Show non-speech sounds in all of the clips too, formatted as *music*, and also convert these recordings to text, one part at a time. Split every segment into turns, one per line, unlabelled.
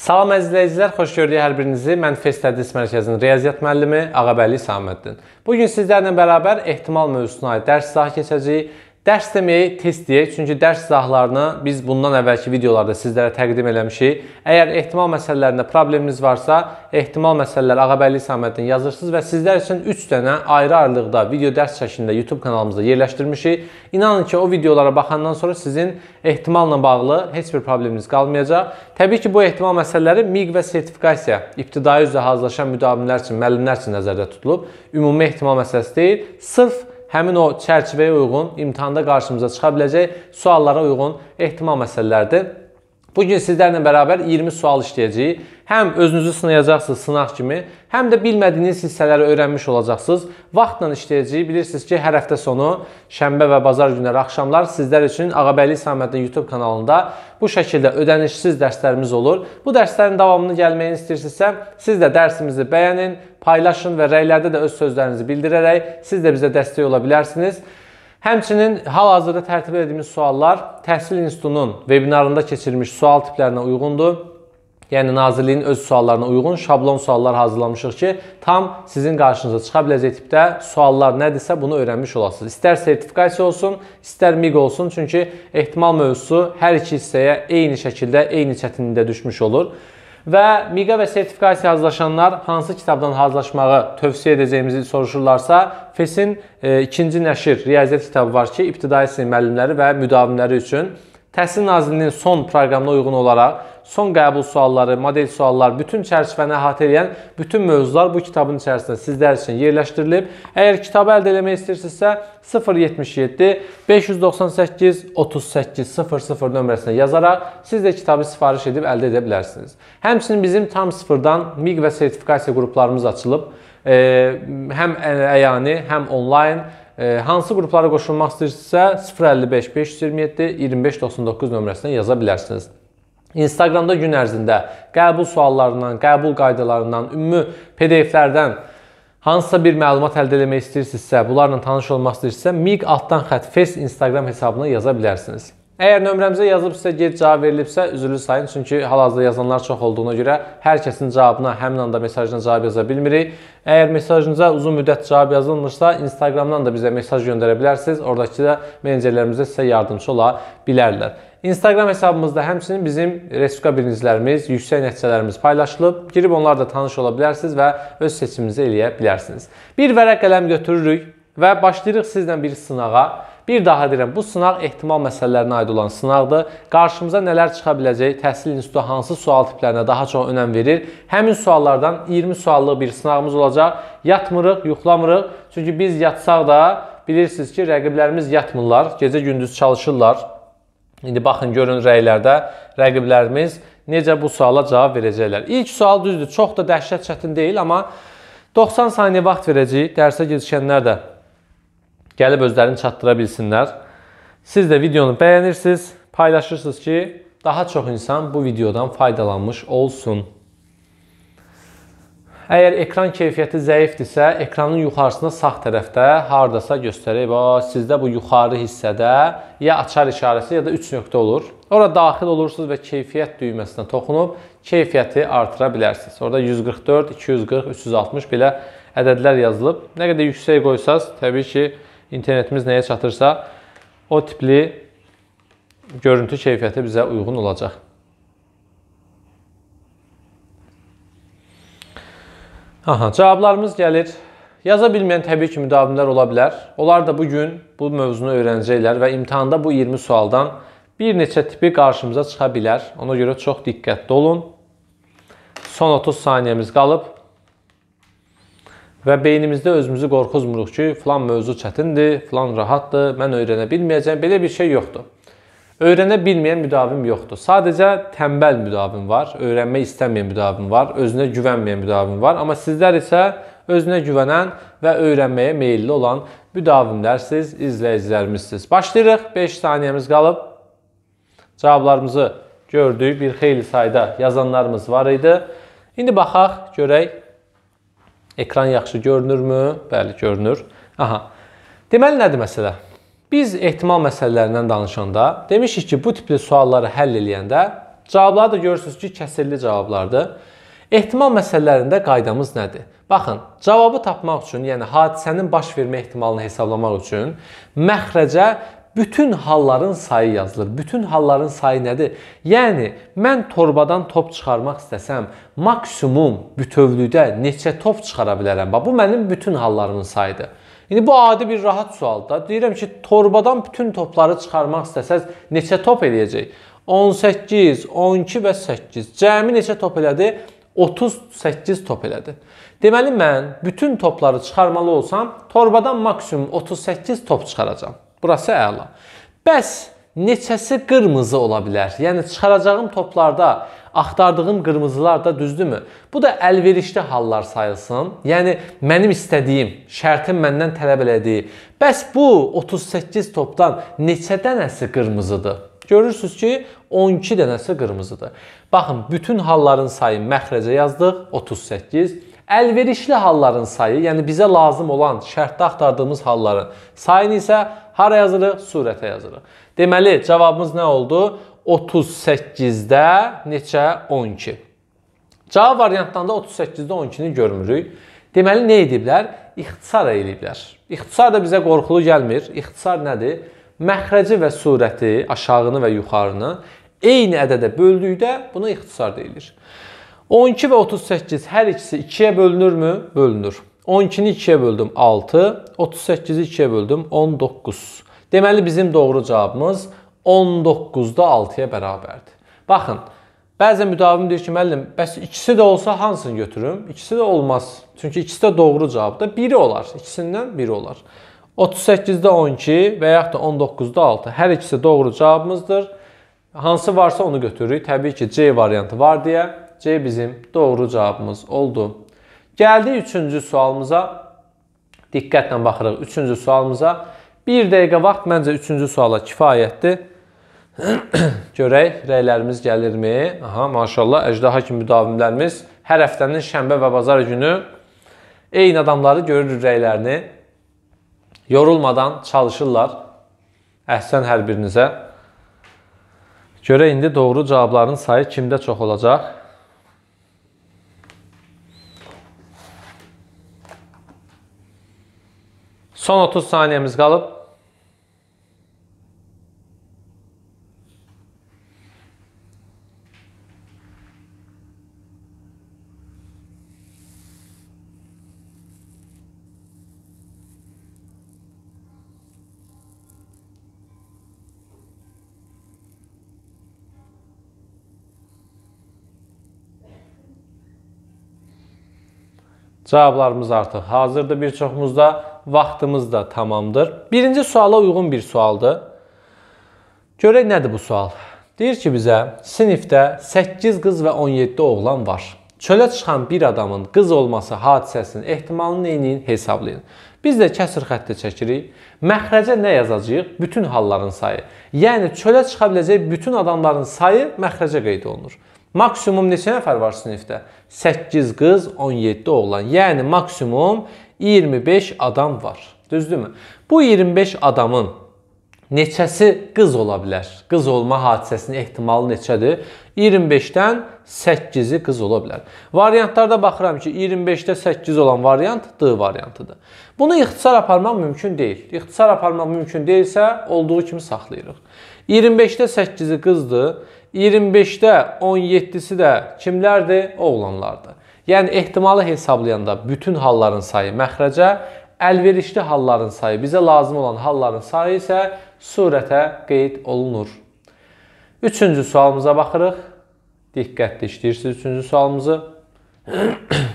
Salam əziz izləyicilər, xoş gördük hər birinizi. Mən FES Tədris Mərkəzinin riyaziyyat müəllimi Ağabəli Saməddin. Bu gün sizlərlə bərabər ehtimal mövzusuna aid dərs izahı keçəcəyik. Dərs deməyi test deyək, çünki dərs izahlarını biz bundan əvvəlki videolarda sizlərə təqdim eləmişik. Əgər ehtimal məsələlərində probleminiz varsa, ehtimal məsələlər Ağabəyli Saməddin yazırsınız və sizlər üçün 3 dənə ayrı-ayrılıqda video dərs şəklində YouTube kanalımızda yerləşdirmişik. İnanın ki, o videolara baxandan sonra sizin ehtimalla bağlı heç bir probleminiz qalmayacaq. Təbii ki, bu ehtimal məsələləri MİQ və sertifikasiya ibtidai üzrə hazırlaşan müdavimlər üçün, müəllimlər üçün nəzərdə tutulub. Ümumi ehtimal məsələsi deyil, sırf həmin o çərçivəyə uyğun imtahanda qarşımıza çıxa biləcək suallara uyğun ehtimal məsələləridir. Bu gün sizlərlə bərabər 20 sual işləyəcəyik. Həm özünüzü sınayacaqsınız sınaq kimi, həm də bilmədiyiniz hissələri öyrənmiş olacaqsınız. Vaxtla işləyəcəyik. Bilirsiniz ki, hər həftə sonu şənbə və bazar günləri axşamlar sizlər üçün Ağabəyli İslamətli YouTube kanalında bu şəkildə ödənişsiz dərslərimiz olur. Bu dərslərin davamını gəlməyini istəyirsinizsə, siz də dərsimizi bəyənin, paylaşın və rəylərdə də öz sözlərinizi bildirərək siz də bizə dəstək ola bilərsiniz. Həmçinin hal-hazırda tərtib etdiyimiz suallar Təhsil İnstitutunun vebinarında keçirilmiş sual tiplərinə uyğundur. Yəni Nazirliyin öz suallarına uyğun şablon suallar hazırlamışıq ki, tam sizin qarşınıza çıxa biləcək tipdə suallar nədirsə bunu öyrənmiş olasınız. İstər sertifikasiya olsun, istər MIQ olsun, çünki ehtimal mövzusu hər iki hissəyə eyni şəkildə, eyni çətinlikdə düşmüş olur. Və miqə və sertifikasiya hazırlaşanlar hansı kitabdan hazırlaşmağı tövsiyə edəcəyimizi soruşurlarsa, FES-in e, ikinci nəşir riyaziyyat kitabı var ki, ibtidai sinif müəllimləri və müdavimləri üçün Təhsil Nazirliyinin son proqramına uyğun olaraq son qəbul sualları, model suallar, bütün çərçivəni əhatə edən bütün mövzular bu kitabın içərisində sizlər üçün yerləşdirilib. Əgər kitabı əldə etmək istəyirsinizsə 077 598 38 00 nömrəsinə yazaraq siz də kitabı sifariş edib əldə edə bilərsiniz. Həmçinin bizim tam sıfırdan MİQ və sertifikasiya qruplarımız açılıb. Həm əyani, həm onlayn hansı qruplara qoşulmaq istəyirsinizsə 055 527 2599 nömrəsinə yaza bilərsiniz. Instagramda gün ərzində qəbul suallarından, qəbul qaydalarından, ümumi PDF-lərdən hansısa bir məlumat əldə etmək istəyirsinizsə, bunlarla tanış olmaq istəyirsinizsə, miq altdan xətt face Instagram hesabına yaza bilərsiniz. Əgər nömrəmizə yazılıbsa, gec cavab verilibsə, üzrlü sayın. Çünki hal-hazırda yazanlar çox olduğuna görə hər kəsin cavabına həmin anda mesajına cavab yaza bilmirik. Əgər mesajınıza uzun müddət cavab yazılmışsa, Instagramdan da bizə mesaj göndərə bilərsiniz. Oradakı da menecerlərimiz də sizə yardımçı ola bilərlər. Instagram hesabımızda həmçinin bizim respublika birincilərimiz, yüksək nəticələrimiz paylaşılıb. Girib onlarla tanış ola bilərsiniz və öz seçiminizi eləyə bilərsiniz. Bir vərəq qələm götürürük və başlayırıq sizlə bir sınağa. Bir daha deyirəm, bu sınaq ehtimal məsələlərinə aid olan sınaqdır. Qarşımıza nələr çıxa biləcək, təhsil institutu hansı sual tiplərinə daha çox önəm verir? Həmin suallardan 20 suallıq bir sınağımız olacaq. Yatmırıq, yuxlamırıq. Çünki biz yatsaq da bilirsiniz ki, rəqiblərimiz yatmırlar, gecə-gündüz çalışırlar. İndi baxın görün rəylərdə rəqiblərimiz necə bu suala cavab verəcəklər. İlk sual düzdür, çox da dəhşət çətin deyil, amma 90 saniyə vaxt verəcəyik. Dərsə gecikənlər də gəlib özlərini çatdıra bilsinlər. Siz də videonu bəyənirsiniz, paylaşırsınız ki, daha çox insan bu videodan faydalanmış olsun. Əgər ekran keyfiyyəti zəifdirsə, ekranın yuxarısında sağ tərəfdə hardasa göstərir. Bax, sizdə bu yuxarı hissədə ya açar işarəsi, ya da 3 nöqtə olur. Ora daxil olursunuz və keyfiyyət düyməsinə toxunub keyfiyyəti artıra bilərsiniz. Orada 144, 240, 360 belə ədədlər yazılıb. Nə qədər yüksək qoysanız, təbii ki, internetimiz nəyə çatırsa, o tipli görüntü keyfiyyəti bizə uyğun olacaq. Aha, cavablarımız gəlir. Yaza bilməyən təbii ki, müdavimlər ola bilər. Onlar da bu gün bu mövzunu öyrənəcəklər və imtahanda bu 20 sualdan bir neçə tipi qarşımıza çıxa bilər. Ona görə çox diqqətli olun. Son 30 saniyəmiz qalıb və beynimizdə özümüzü qorxuzmuruq ki, falan mövzu çətindir, falan rahatdır, mən öyrənə bilməyəcəm. Belə bir şey yoxdur. Öyrənə bilməyən müdavim yoxdur. Sadəcə tənbəl müdavim var, öyrənmək istəməyən müdavim var, özünə güvənməyən müdavim var. Amma sizlər isə özünə güvənən və öyrənməyə meylli olan müdavimlərsiz, izləyicilərimizsiz. Başlayırıq. 5 saniyəmiz qalıb. Cavablarımızı gördük. Bir xeyli sayda yazanlarımız var idi. İndi baxaq, görək Ekran yaxşı görünürmü? Bəli, görünür. Aha. Deməli nədir məsələ? Biz ehtimal məsələlərindən danışanda demişik ki, bu tipli sualları həll eləyəndə cavabları da görürsüz ki, kəsirli cavablardır. Ehtimal məsələlərində qaydamız nədir? Baxın, cavabı tapmaq üçün, yəni hadisənin baş vermə ehtimalını hesablamaq üçün məxrəcə bütün halların sayı yazılır. Bütün halların sayı nədir? Yəni, mən torbadan top çıxarmaq istəsəm, maksimum bütövlükdə neçə top çıxara bilərəm? Bax, bu mənim bütün hallarımın sayıdır. İndi bu adi bir rahat sualdır. Deyirəm ki, torbadan bütün topları çıxarmaq istəsəz neçə top eləyəcək? 18, 12 və 8. Cəmi neçə top elədi? 38 top elədi. Deməli mən bütün topları çıxarmalı olsam, torbadan maksimum 38 top çıxaracağam. Burası əla. Bəs neçəsi qırmızı ola bilər? Yəni çıxaracağım toplarda axtardığım qırmızılar da düzdürmü? Bu da əlverişli hallar sayılsın. Yəni mənim istədiyim, şərtim məndən tələb elədiyi. Bəs bu 38 topdan neçə dənəsi qırmızıdır? Görürsüz ki, 12 dənəsi qırmızıdır. Baxın, bütün halların sayı məxrəcə yazdıq 38 Əlverişli halların sayı, yəni bizə lazım olan şərtdə axtardığımız halların sayını isə hara yazırıq? Surətə yazırıq. Deməli, cavabımız nə oldu? 38-də neçə? 12. Cavab variantdan da 38-də 12-ni görmürük. Deməli, nə ediblər? İxtisar ediblər. İxtisar da bizə qorxulu gəlmir. İxtisar nədir? Məxrəci və surəti, aşağını və yuxarını eyni ədədə böldükdə buna ixtisar deyilir. 12 və 38 hər ikisi 2-yə bölünürmü? Bölünür. 12-ni 2-yə böldüm 6, 38-i 2-yə böldüm 19. Deməli bizim doğru cavabımız 19-da 6-ya bərabərdir. Baxın, bəzən müdavim deyir ki, müəllim, bəs ikisi də olsa hansını götürüm? İkisi də olmaz. Çünki ikisi də doğru cavabdır. Biri olar, ikisindən biri olar. 38-də 12 və yaxud da 19-da 6 hər ikisi doğru cavabımızdır. Hansı varsa onu götürürük. Təbii ki, C variantı var deyə C bizim doğru cavabımız oldu. Gəldik üçüncü sualımıza. Diqqətlə baxırıq üçüncü sualımıza. Bir dəqiqə vaxt məncə üçüncü suala kifayətdir. *clears throat* Görək, rəylərimiz gəlirmi? Aha, maşallah, əjdaha kimi müdavimlərimiz hər həftənin şənbə və bazar günü eyni adamları görürük rəylərini. Yorulmadan çalışırlar. Əhsən hər birinizə. Görə indi doğru cavabların sayı kimdə çox olacaq? Son 30 saniyemiz kalıp Cavablarımız artıq hazırdır bir çoxumuzda. Vaxtımız da tamamdır. Birinci suala uyğun bir sualdır. Görək nədir bu sual? Deyir ki, bizə sinifdə 8 qız və 17 oğlan var. Çölə çıxan bir adamın qız olması hadisəsinin ehtimalını eyniyin, hesablayın. Biz də kəsir xətti çəkirik. Məxrəcə nə yazacağıq? Bütün halların sayı. Yəni çölə çıxa biləcək bütün adamların sayı məxrəcə qeyd olunur. Maksimum neçə nəfər var sinifdə? 8 qız, 17 oğlan. Yəni maksimum 25 adam var. Düzdürmü? Bu 25 adamın neçəsi qız ola bilər? Qız olma hadisəsinin ehtimalı neçədir? 25-dən 8-i qız ola bilər. Variantlarda baxıram ki, 25-də 8 olan variant D variantıdır. Bunu ixtisar aparmaq mümkün deyil. İxtisar aparmaq mümkün deyilsə, olduğu kimi saxlayırıq. 25-də 8-i qızdır. 25-də 17-si də kimlərdir? Oğlanlardır. Yəni ehtimalı hesablayanda bütün halların sayı məxrəcə, əlverişli halların sayı, bizə lazım olan halların sayı isə surətə qeyd olunur. Üçüncü sualımıza baxırıq. Diqqətli işləyirsiniz üçüncü sualımızı. *coughs*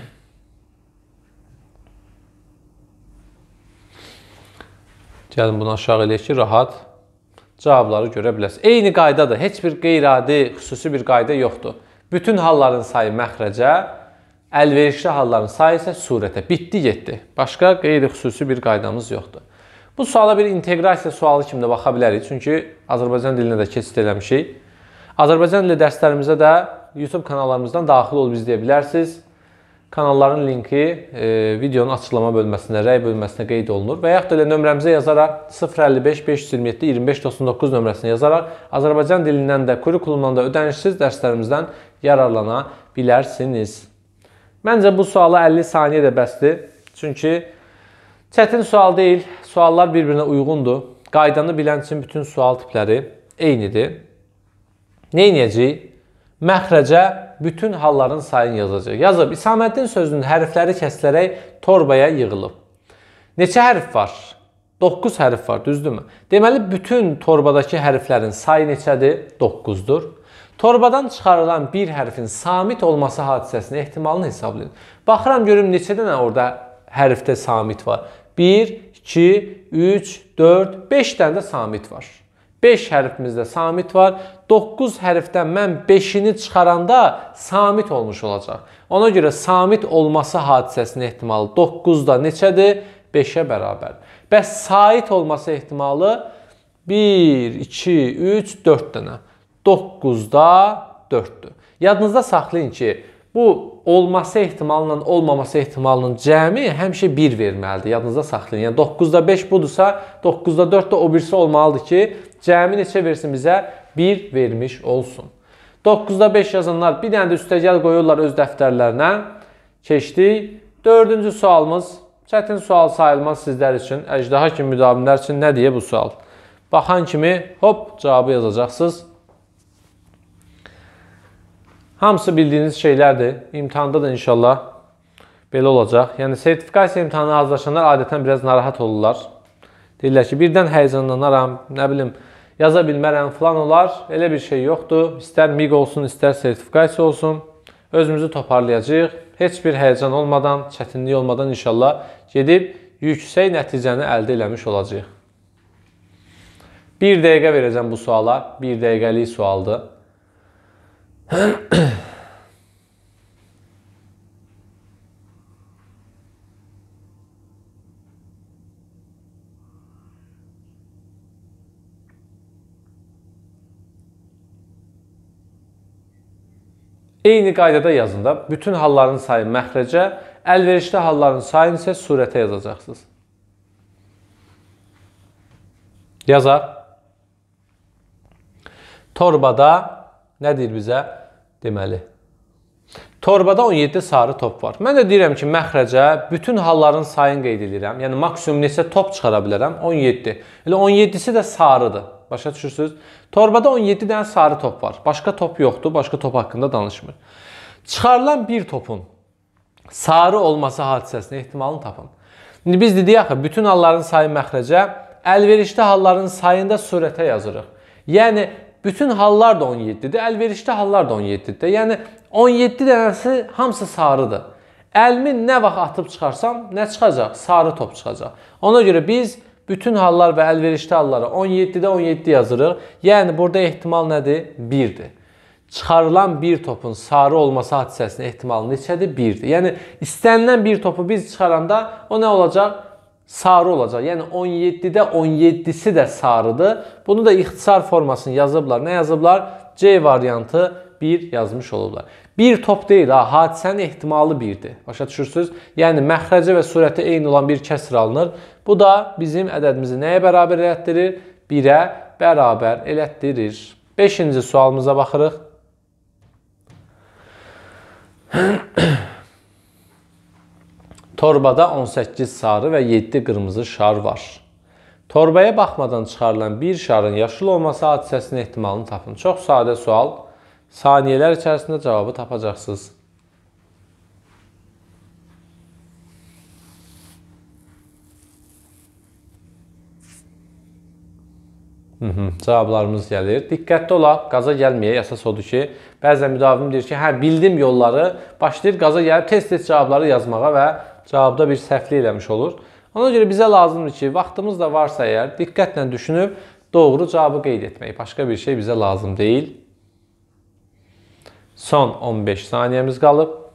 Gəlin bunu aşağı eləyək ki, rahat cavabları görə bilərsiniz. Eyni qaydadır. Heç bir qeyri-adi xüsusi bir qayda yoxdur. Bütün halların sayı məxrəcə, əlverişli halların sayı isə surətə. Bitdi, getdi. Başqa qeyri-xüsusi bir qaydamız yoxdur. Bu suala bir inteqrasiya sualı kimi də baxa bilərik. Çünki Azərbaycan dilinə də keçid eləmişik. Azərbaycan dili dərslərimizə də YouTube kanallarımızdan daxil olub izləyə bilərsiniz. Kanalların linki e, videonun açıqlama bölməsində, rəy bölməsinə qeyd olunur və yaxud da elə nömrəmizə yazaraq 055 527 2599 nömrəsinə yazaraq Azərbaycan dilindən də, kurikulumdan da ödənişsiz dərslərimizdən yararlana bilərsiniz. Məncə bu suala 50 saniyə də bəsdir. Çünki çətin sual deyil, suallar bir-birinə uyğundur. Qaydanı bilən üçün bütün sual tipləri eynidir. Nə edəcəyik? məxrəcə bütün halların sayını yazacaq. Yazıb İsaməddin sözünün hərfləri kəsilərək torbaya yığılıb. Neçə hərf var? 9 hərf var, düzdürmü? Deməli bütün torbadakı hərflərin sayı neçədir? 9-dur. Torbadan çıxarılan bir hərfin samit olması hadisəsinin ehtimalını hesablayın. Baxıram görüm neçə dənə orada hərfdə samit var. 1, 2, 3, 4, 5 dənə də samit var. 5 hərfimizdə samit var. 9 hərfdən mən 5-ini çıxaranda samit olmuş olacaq. Ona görə samit olması hadisəsinin ehtimalı 9-da neçədir? 5-ə bərabər. Bəs sait olması ehtimalı 1, 2, 3, 4 dənə. 9-da 4-dür. Yadınızda saxlayın ki, bu olması ehtimalının olmaması ehtimalının cəmi həmişə 1 verməlidir. Yadınızda saxlayın. Yəni 9-da 5 budursa, 9-da 4 də o birisi olmalıdır ki, Cəmi neçə versin bizə? 1 vermiş olsun. 9-da 5 yazanlar bir dənə də üstəgəl qoyurlar öz dəftərlərinə. Keçdik. Dördüncü sualımız çətin sual sayılmaz sizlər üçün. Əjdaha kimi müdavimlər üçün nə deyə bu sual? Baxan kimi hop cavabı yazacaqsınız. Hamısı bildiyiniz şeylərdir. İmtihanda da inşallah belə olacaq. Yəni sertifikasiya imtahanına hazırlaşanlar adətən biraz narahat olurlar. Deyirlər ki, birdən həyəcanlanaram, nə bilim, yaza bilmərəm, falan olar. Elə bir şey yoxdur. İstər MIG olsun, istər sertifikasiya olsun. Özümüzü toparlayacağıq. Heç bir həyəcan olmadan, çətinlik olmadan inşallah gedib yüksək nəticəni əldə eləmiş olacağıq. 1 dəqiqə verəcəm bu suala. 1 dəqiqəlik sualdır. *clears throat* Eyni qaydada yazında bütün halların sayı məxrəcə, əlverişli halların sayını isə surətə yazacaqsınız. Yazar. Torbada nə deyir bizə? Deməli, torbada 17 sarı top var. Mən də deyirəm ki, məxrəcə bütün halların sayını qeyd edirəm. Yəni maksimum neçə top çıxara bilərəm? 17. Elə 17-si də sarıdır. Başa düşürsünüz? Torbada 17 dənə sarı top var. Başqa top yoxdur. Başqa top haqqında danışmır. Çıxarılan bir topun sarı olması hadisəsinin ehtimalını tapın. İndi biz dedik axı bütün halların sayı məxrəcə, əlverişli halların sayında sürətə yazırıq. Yəni bütün hallar da 17-dir, əlverişli hallar da 17-dir. Yəni 17 dənəsi hamısı sarıdır. Əlimi nə vaxt atıb çıxarsam, nə çıxacaq? Sarı top çıxacaq. Ona görə biz Bütün hallar və əlverişli hallara 17-də 17 yazırıq. Yəni burada ehtimal nədir? 1-dir. Çıxarılan bir topun sarı olması hadisəsinin ehtimalı neçədir? 1-dir. Yəni istənilən bir topu biz çıxaranda o nə olacaq? sarı olacaq. Yəni 17-də 17-si də sarıdır. Bunu da ixtisar formasını yazıblar. Nə yazıblar? C variantı 1 yazmış olublar. Bir top deyil, ha, hadisənin ehtimalı 1-dir. Başa düşürsüz? Yəni məxrəcə və sürəti eyni olan bir kəsr alınır Bu da bizim ədədimizi nəyə bərabər elətdirir? 1-ə bərabər elətdirir. 5-ci sualımıza baxırıq. *clears throat* Torbada 18 sarı və 7 qırmızı şar var. Torbaya baxmadan çıxarılan bir şarın yaşıl olması hadisəsinin ehtimalını tapın. Çox sadə sual. Saniyələr içərisində cavabı tapacaqsınız. Hı -hı, cavablarımız gəlir. Diqqətli olaq, qaza gəlməyə əsas odur ki, bəzən müdavim deyir ki, hə bildim yolları, başlayır qaza gəlib tez-tez cavabları yazmağa və cavabda bir səhvlik eləmiş olur. Ona görə bizə lazımdır ki, vaxtımız da varsa əgər diqqətlə düşünüb doğru cavabı qeyd etmək. Başqa bir şey bizə lazım deyil. Son 15 saniyəmiz qalıb.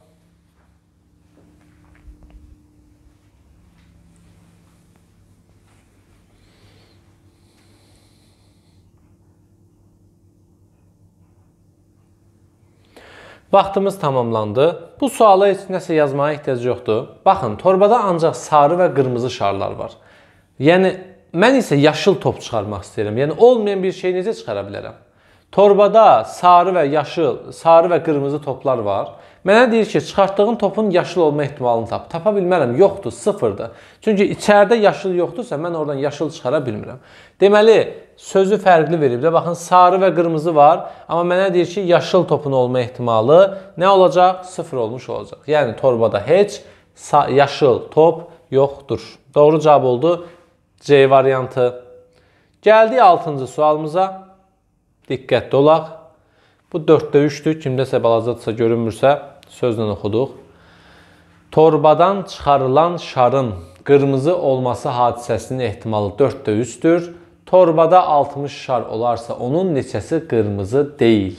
Vaxtımız tamamlandı. Bu suala heç nəsə yazmağa ehtiyac yoxdur. Baxın, torbada ancaq sarı və qırmızı şarlar var. Yəni mən isə yaşıl top çıxarmaq istəyirəm. Yəni olmayan bir şey necə çıxara bilərəm? Torbada sarı və yaşıl, sarı və qırmızı toplar var. Mənə deyir ki, çıxartdığın topun yaşıl olma ehtimalını tap. Tapa bilmərəm, yoxdur, sıfırdır. Çünki içəridə yaşıl yoxdursa, mən oradan yaşıl çıxara bilmirəm. Deməli, sözü fərqli verib də. Baxın, sarı və qırmızı var, amma mənə deyir ki, yaşıl topun olma ehtimalı nə olacaq? 0 olmuş olacaq. Yəni torbada heç yaşıl top yoxdur. Doğru cavab oldu C variantı. Gəldik 6-cı sualımıza. Diqqətli olaq. Bu 4-də 3-dür. Kimdəsə balacadsa görünmürsə sözlə oxuduq. Torbadan çıxarılan şarın qırmızı olması hadisəsinin ehtimalı 4-də 3-dür. Torbada 60 şar olarsa onun neçəsi qırmızı deyil?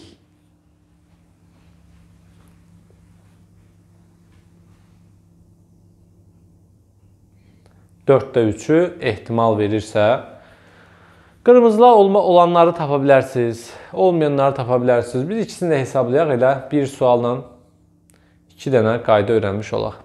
Dörddə üçü ehtimal verirsə, qırmızılar olma olanları tapa bilərsiniz, olmayanları tapa bilərsiniz. Biz ikisini də hesablayaq elə bir sualla iki dənə qayda öyrənmiş olaq.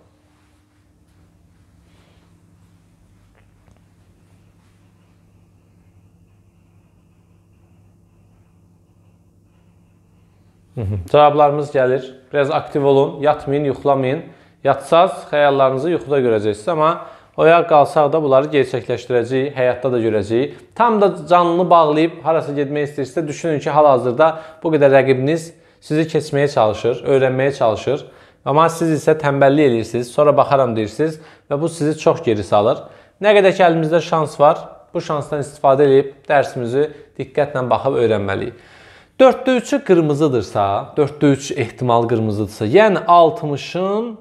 Cavablarımız gəlir. Biraz aktiv olun, yatmayın, yuxlamayın. Yatsaz xəyallarınızı yuxuda görəcəksiniz, amma oyaq qalsaq da bunları gerçəkləşdirəcəyik, həyatda da görəcəyik. Tam da canını bağlayıb harasa getmək istəyirsə, düşünün ki, hal-hazırda bu qədər rəqibiniz sizi keçməyə çalışır, öyrənməyə çalışır. Amma siz isə tənbəllik edirsiniz, sonra baxaram deyirsiniz və bu sizi çox geri salır. Nə qədər ki əlimizdə şans var, bu şansdan istifadə edib dərsimizi diqqətlə baxıb öyrənməliyik. 4-də 3-ü qırmızıdırsa, 4-də 3 ehtimal qırmızıdırsa, yəni 60-ın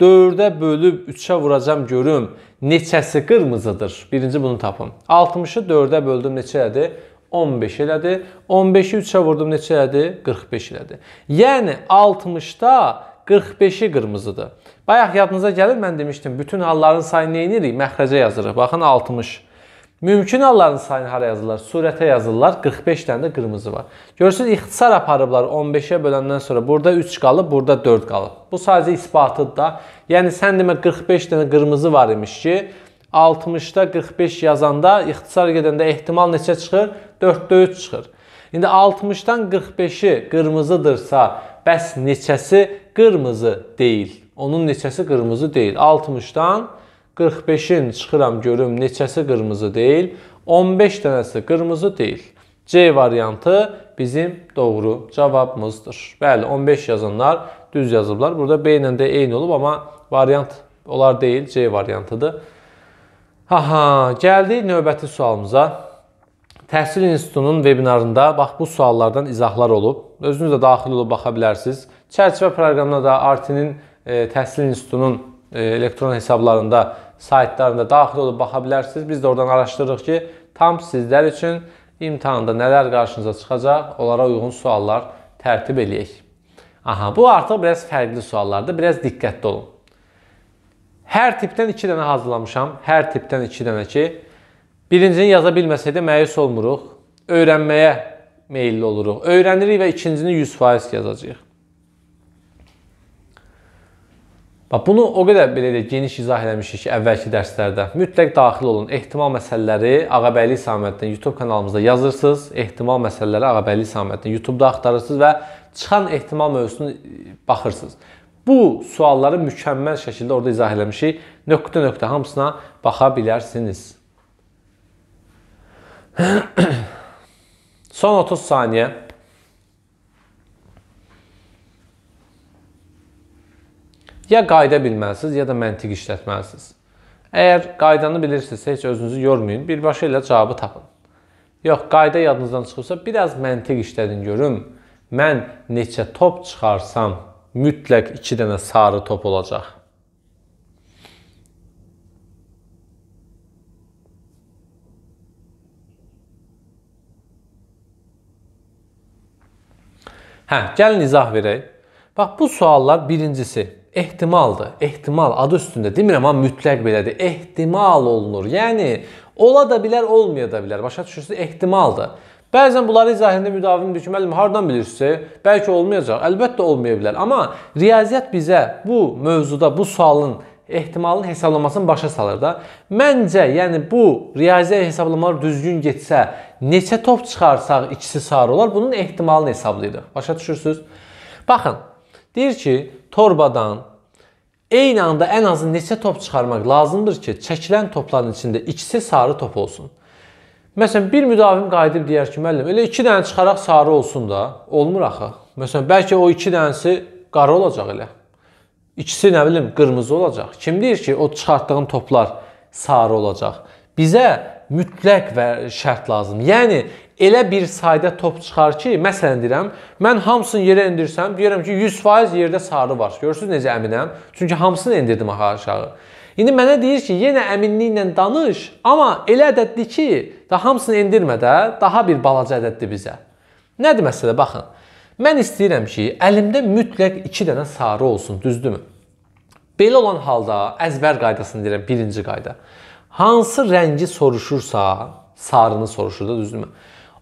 4-ə bölüb 3-ə vuracam görüm neçəsi qırmızıdır. Birinci bunu tapın. 60-ı 4-ə böldüm neçə elədi? 15 elədi. 15-i 3-ə vurdum neçə elədi? 45 elədi. Yəni 60-da 45-i qırmızıdır. Bayaq yadınıza gəlir mən demişdim bütün halların sayını nə edirik? Məxrəcə yazırıq. Baxın 60 Mümkün halların sayını hara yazırlar? Surətə yazırlar. 45 dənə də qırmızı var. Görürsünüz, ixtisar aparıblar 15-ə böləndən sonra. Burada 3 qalıb, burada 4 qalıb. Bu sadəcə isbatıdır da. Yəni, sən demə 45 dənə qırmızı var imiş ki, 60-da 45 yazanda, ixtisar gedəndə ehtimal neçə çıxır? 4-də 3 çıxır. İndi 60-dan 45-i qırmızıdırsa, bəs neçəsi qırmızı deyil? Onun neçəsi qırmızı deyil? 60-dan 45. 45-in çıxıram görüm neçəsi qırmızı deyil. 15 dənəsi qırmızı deyil. C variantı bizim doğru cavabımızdır. Bəli, 15 yazanlar düz yazıblar. Burada B ilə də eyni olub, amma variant onlar deyil, C variantıdır. Aha, gəldik növbəti sualımıza. Təhsil İnstitutunun vebinarında bax bu suallardan izahlar olub. Özünüz də daxil olub baxa bilərsiniz. Çərçivə proqramına da Artinin e, Təhsil İnstitutunun E, elektron hesablarında, saytlarında daxil olub baxa bilərsiniz. Biz də oradan araşdırırıq ki, tam sizlər üçün imtahanda nələr qarşınıza çıxacaq, onlara uyğun suallar tərtib eləyək. Aha, bu artıq biraz fərqli suallardır. Biraz diqqətli olun. Hər tipdən 2 dənə hazırlamışam. Hər tipdən 2 dənə ki, birincini yaza bilməsəydə məyus olmuruq. Öyrənməyə meylli oluruq. Öyrənirik və ikincini 100% yazacağıq. Bax bunu o qədər belə də geniş izah eləmişik ki, əvvəlki dərslərdə. Mütləq daxil olun. Ehtimal məsələləri Ağabəyli Saməddin YouTube kanalımızda yazırsınız. Ehtimal məsələləri Ağabəyli Saməddin YouTube-da axtarırsınız və çıxan ehtimal mövzusunu e, baxırsınız. Bu sualları mükəmməl şəkildə orada izah eləmişik. Nöqtə-nöqtə hamısına baxa bilərsiniz. *clears throat* Son 30 saniyə ya qayda bilməlisiniz, ya da məntiq işlətməlisiniz. Əgər qaydanı bilirsinizsə, heç özünüzü yormayın, birbaşa ilə cavabı tapın. Yox, qayda yadınızdan çıxıbsa, biraz məntiq işlədin görüm. Mən neçə top çıxarsam, mütləq 2 dənə sarı top olacaq. Hə, gəlin izah verək. Bax, bu suallar birincisi ehtimaldır. Ehtimal adı üstündə demirəm amma mütləq belədir. Ehtimal olunur. Yəni ola da bilər, olmaya da bilər. Başa düşürsüz? Ehtimaldır. Bəzən bunları izahində müdavim deyir ki, müəllim hardan bilirsiz? Bəlkə olmayacaq. Əlbəttə olmaya bilər. Amma riyaziyyat bizə bu mövzuda bu sualın ehtimalın hesablamasını başa salır da. Məncə, yəni bu riyazi hesablamalar düzgün getsə, neçə top çıxarsaq ikisi sarı olar, bunun ehtimalını hesablayırıq. Başa düşürsüz? Baxın, Deyir ki, torbadan eyni anda ən azı neçə top çıxarmaq lazımdır ki, çəkilən topların içində ikisi sarı top olsun. Məsələn, bir müdavim qayıdıb deyər ki, müəllim, elə 2 dənə çıxaraq sarı olsun da, olmur axı. Məsələn, bəlkə o 2 dənəsi qara olacaq elə. İkisi nə bilim qırmızı olacaq. Kim deyir ki, o çıxartdığın toplar sarı olacaq? bizə mütləq və şərt lazımdır. Yəni elə bir sayda top çıxar ki, məsələn deyirəm, mən hamısını yerə endirsəm, deyirəm ki, 100% yerdə sarı var. Görürsüz necə əminəm? Çünki hamısını endirdim aşağı. İndi mənə deyir ki, yenə əminliklə danış, amma elə ədəddir ki, da hamısını endirmə də, daha bir balaca ədəddir bizə. Nədir məsələ? Baxın. Mən istəyirəm ki, əlimdə mütləq 2 dənə sarı olsun, düzdürmü? Belə olan halda əzbər qaydasını deyirəm, birinci qayda hansı rəngi soruşursa, sarını soruşur da düzdürmü?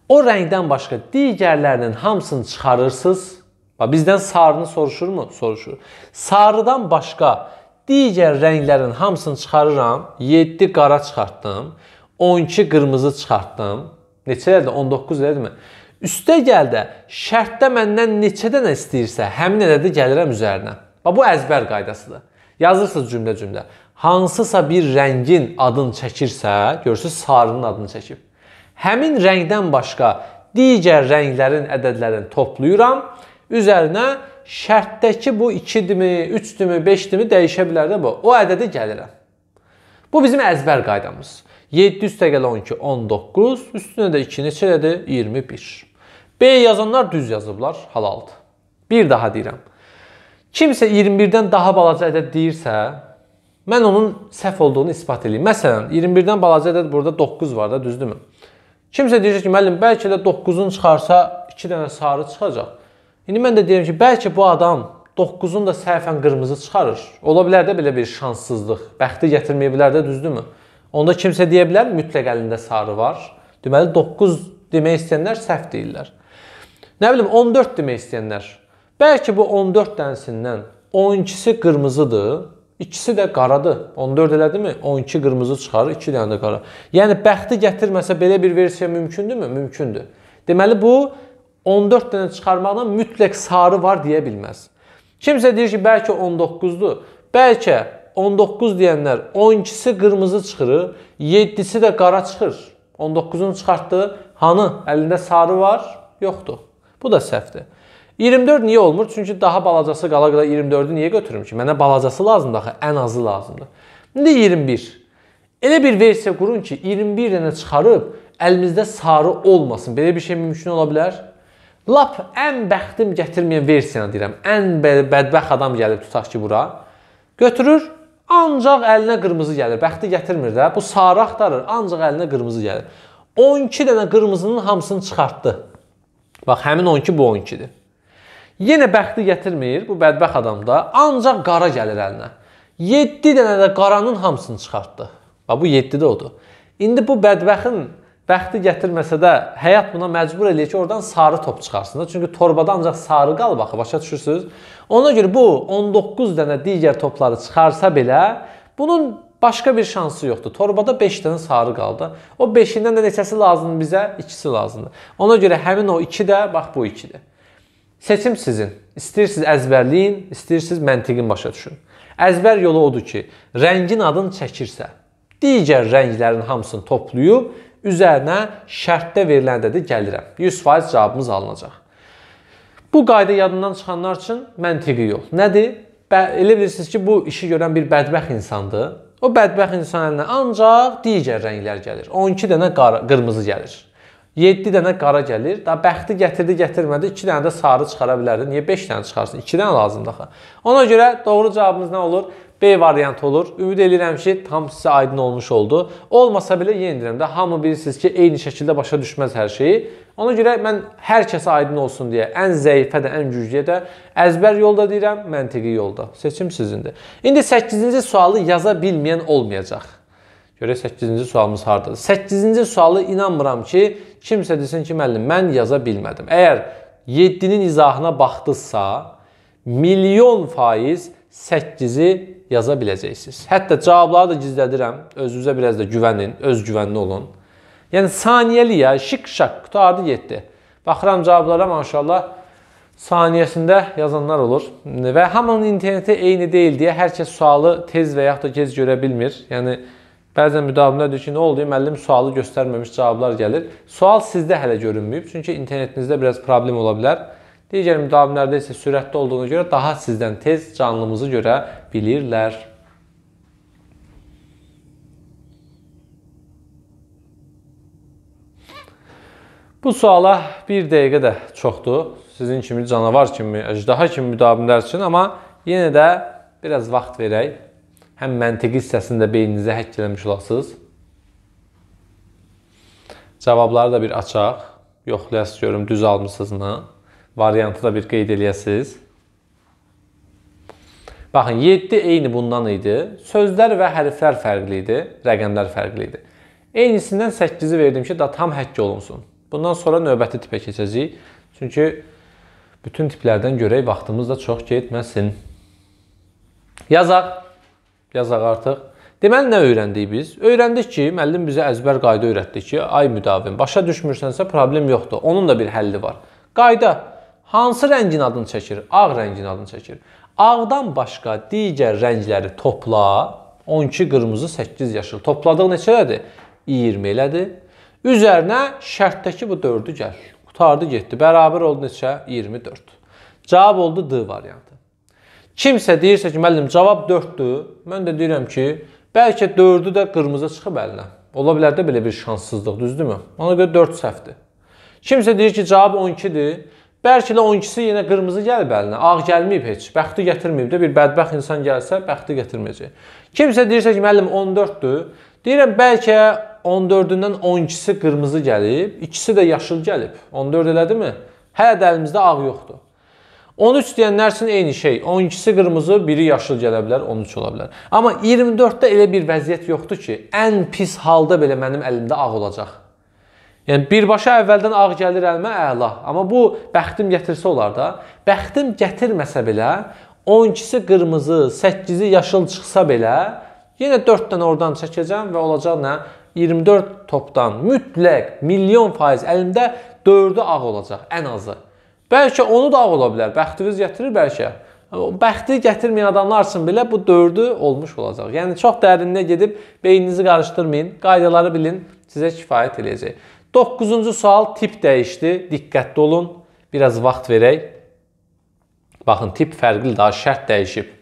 O rəngdən başqa digərlərinin hamısını çıxarırsınız. Bax bizdən sarını soruşurmu? Soruşur. Sarıdan başqa digər rənglərin hamısını çıxarıram. 7 qara çıxartdım. 12 qırmızı çıxartdım. Neçə elədi? 19 elədimi? Üstə gəldə şərtdə məndən neçə dənə istəyirsə, həmin ədədi gəlirəm üzərinə. Bax bu əzbər qaydasıdır. Yazırsınız cümlə-cümlə hansısa bir rəngin adını çəkirsə, görürsüz sarının adını çəkib. Həmin rəngdən başqa digər rənglərin ədədlərini toplayıram. Üzərinə şərtdəki bu 2-dimi, 3-dimi, 5-dimi dəyişə bilər də bu. O ədədi gəlirəm. Bu bizim əzbər qaydamız. 700 təqəl 12, 19, üstünə də 2 neçə elədi? 21. B yazanlar düz yazıblar, halaldır. Bir daha deyirəm. Kimsə 21-dən daha balaca ədəd deyirsə, Mən onun səhv olduğunu isbat eləyim. Məsələn, 21-dən balaca ədəd burada 9 var da, düzdürmü? Kimsə deyəcək ki, müəllim, bəlkə də 9-un çıxarsa 2 dənə sarı çıxacaq. İndi mən də deyirəm ki, bəlkə bu adam 9-un da səhvən qırmızı çıxarır. Ola bilər də belə bir şanssızlıq. Bəxti gətirməyə bilər də, düzdürmü? Onda kimsə deyə bilər mütləq əlində sarı var. Deməli 9 demək istəyənlər səhv deyirlər. Nə bilim 14 demək istəyənlər. Bəlkə bu 14 dənəsindən 12-si qırmızıdır. İkisi də qaradır. 14 elədimi? 12 qırmızı çıxarır, 2 dənə də qara. Yəni bəxti gətirməsə belə bir versiya mümkündürmü? Mümkündür. Deməli bu 14 dənə çıxarmaqla mütləq sarı var deyə bilməz. Kimsə deyir ki, bəlkə 19-dur. Bəlkə 19 deyənlər 12-si qırmızı çıxır, 7-si də qara çıxır. 19-unu çıxartdı. Hanı? Əlində sarı var? Yoxdur. Bu da səhvdir. 24 niyə olmur? Çünki daha balacası qala-qala 24-ü niyə götürüm ki? Mənə balacası lazımdır axı, ən azı lazımdır. İndi 21. Elə bir versiya qurun ki, 21 dənə çıxarıb əlimizdə sarı olmasın. Belə bir şey mümkün ola bilər? Lap ən bəxtim gətirməyən versiyanı deyirəm. Ən bədbəxt adam gəlib tutaq ki, bura. Götürür, ancaq əlinə qırmızı gəlir. Bəxti gətirmir də. Bu sarı axtarır, ancaq əlinə qırmızı gəlir. 12 dənə qırmızının hamısını çıxartdı. Bax, həmin 12 bu 12-dir. Yenə bəxti gətirmir bu bədbəxt adamda, ancaq qara gəlir əlinə. 7 dənə də qaranın hamısını çıxartdı. Bax bu 7-də odur. İndi bu bədbəxtin bəxti gətirməsə də həyat buna məcbur eləyir ki, oradan sarı top çıxarsın da. Çünki torbada ancaq sarı qalıb axı, başa düşürsüz? Ona görə bu 19 dənə digər topları çıxarsa belə, bunun başqa bir şansı yoxdur. Torbada 5 dənə sarı qaldı. O 5-indən də neçəsi lazımdır bizə? 2-si lazımdır. Ona görə həmin o 2 də bax bu 2-dir. Seçim sizin. İstəyirsiniz əzbərləyin, istəyirsiniz məntiqin başa düşün. Əzbər yolu odur ki, rəngin adını çəkirsə, digər rənglərin hamısını toplayıb üzərinə şərtdə veriləndədir gəlirəm. 100% cavabımız alınacaq. Bu qayda yadından çıxanlar üçün məntiqi yol. Nədir? Bə elə bilirsiniz ki, bu işi görən bir bədbəxt insandır. O bədbəxt insan əlinə ancaq digər rənglər gəlir. 12 dənə qırmızı gəlir. 7 dənə qara gəlir. Da bəxti gətirdi, gətirmədi 2 dənə də sarı çıxara bilərdi. Niyə 5 dənə çıxarsın? 2 dənə lazımdır axı. Ona görə doğru cavabımız nə olur? B variantı olur. Ümid edirəm ki, tam sizə aydın olmuş oldu. Olmasa belə yenə deyirəm də hamı bilirsiniz ki, eyni şəkildə başa düşməz hər şeyi. Ona görə mən hər kəsə aydın olsun deyə ən zəifə də, ən güclüyə də əzbər yolda deyirəm, məntiqi yolda. Seçim sizindir. İndi 8-ci sualı yaza bilməyən olmayacaq. Görə 8-ci sualımız hardadır? 8-ci sualı inanmıram ki, kimsə desin ki, müəllim, mən yaza bilmədim. Əgər 7-nin izahına baxdınızsa, milyon faiz 8-i yaza biləcəksiniz. Hətta cavabları da gizlədirəm. Özünüzə biraz da güvənin, özgüvənli olun. Yəni saniyəli ya, şık-şak qutardı getdi. Baxıram cavablara maşallah saniyəsində yazanlar olur və hamının interneti eyni deyil deyə hər kəs sualı tez və yaxud da gec görə bilmir. Yəni Bəzən müdavimlərdir ki, nə oldu? Müəllim sualı göstərməmiş cavablar gəlir. Sual sizdə hələ görünməyib, çünki internetinizdə biraz problem ola bilər. Digər müdavimlərdə isə sürətli olduğuna görə daha sizdən tez canlımızı görə bilirlər. Bu suala 1 dəqiqə də çoxdur. Sizin kimi canavar kimi, əjdaha kimi müdavimlər üçün, amma yenə də biraz vaxt verək həm məntiqi hissəsini də beyninizə həkk eləmiş olasınız. Cavabları da bir açaq. Yoxlayasınız görüm düz almısınızmı? Variantı da bir qeyd eləyəsiniz. Baxın, 7 eyni bundan idi. Sözlər və hərflər fərqli idi, rəqəmlər fərqli idi. Eynisindən 8-i verdim ki, da tam həkk olunsun. Bundan sonra növbəti tipə keçəcəyik. Çünki bütün tiplərdən görək vaxtımız da çox getməsin. Yazaq. Yazaq artıq. Deməli nə öyrəndik biz? Öyrəndik ki, müəllim bizə əzbər qayda öyrətdi ki, ay müdavim, başa düşmürsənsə problem yoxdur. Onun da bir həlli var. Qayda hansı rəngin adını çəkir? Ağ rəngin adını çəkir. Ağdan başqa digər rəngləri topla. 12 qırmızı, 8 yaşıl. Topladıq neçələdir? 20 elədir. Üzərinə şərtdəki bu 4-ü gəl. Qutardı getdi. Bərabər oldu neçə? 24. Cavab oldu D variantı. Kimsə deyirsə ki, müəllim, cavab 4-dür. Mən də deyirəm ki, bəlkə 4-ü də qırmızı çıxıb əlinə. Ola bilər də belə bir şanssızlıq, düzdürmü? Ona görə 4 səhvdir. Kimsə deyir ki, cavab 12-dir. Bəlkə də 12-si yenə qırmızı gəlib əlinə. Ağ gəlməyib heç. Bəxti gətirməyib də bir bədbəxt insan gəlsə bəxti gətirməyəcək. Kimsə deyirsə ki, müəllim 14-dür. Deyirəm bəlkə 14-dən 12-si qırmızı gəlib, ikisi də yaşıl gəlib. 14 elədimi? Hələ də əlimizdə ağ yoxdur. 13 deyənlər üçün eyni şey. 12-si qırmızı, biri yaşıl gələ bilər, 13 ola bilər. Amma 24-də elə bir vəziyyət yoxdur ki, ən pis halda belə mənim əlimdə ağ olacaq. Yəni birbaşa əvvəldən ağ gəlir əlimə əla. Amma bu bəxtim gətirsə olar da. Bəxtim gətirməsə belə 12-si qırmızı, 8-i yaşıl çıxsa belə yenə 4 dənə oradan çəkəcəm və olacaq nə? 24 topdan mütləq milyon faiz əlimdə 4-ü ağ olacaq ən azı. Bəlkə onu da ağ ola bilər. Bəxtiniz gətirir bəlkə. Bəxti gətirməyən adamlar üçün belə bu dördü olmuş olacaq. Yəni çox dərinə gedib beyninizi qarışdırmayın. Qaydaları bilin, sizə kifayət eləyəcək. 9-cu sual tip dəyişdi. Diqqətli olun. Biraz vaxt verək. Baxın, tip fərqli, daha şərt dəyişib.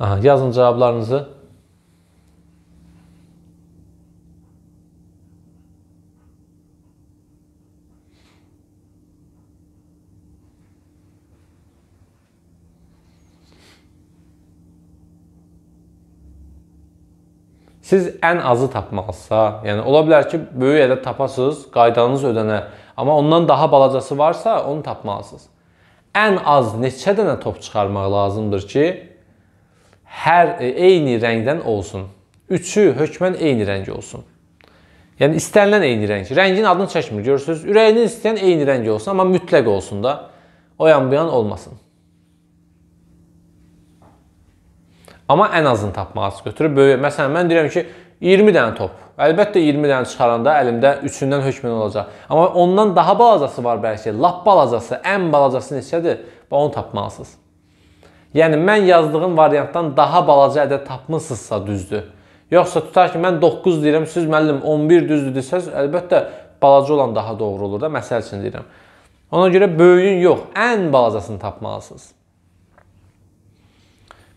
Aha, yazın cavablarınızı. Siz ən azı tapmaqsa, yəni ola bilər ki, böyük ədəd tapasınız, qaydanız ödənər, amma ondan daha balacası varsa, onu tapmalısınız. Ən az neçə dənə top çıxarmaq lazımdır ki, hər e, eyni rəngdən olsun. Üçü hökmən eyni rəng olsun. Yəni istənilən eyni rəng. Rəngin adını çəkmir, görürsüz? Ürəyiniz istəyən eyni rəng olsun, amma mütləq olsun da. O yan bu yan olmasın. Amma ən azını tapmağa götürüb böyük. Məsələn, mən deyirəm ki, 20 dənə top. Əlbəttə 20 dənə çıxaranda əlimdə 3-dən hökmən olacaq. Amma ondan daha balacası var bəlkə. Lap balacası, ən balacası neçədir? Və onu tapmalısınız. Yəni mən yazdığım variantdan daha balaca ədəd tapmısınızsa düzdür. Yoxsa tutar ki, mən 9 deyirəm, siz müəllim 11 düzdür desəz, əlbəttə balaca olan daha doğru olur da, məsəl üçün deyirəm. Ona görə böyüyün yox, ən balacasını tapmalısınız.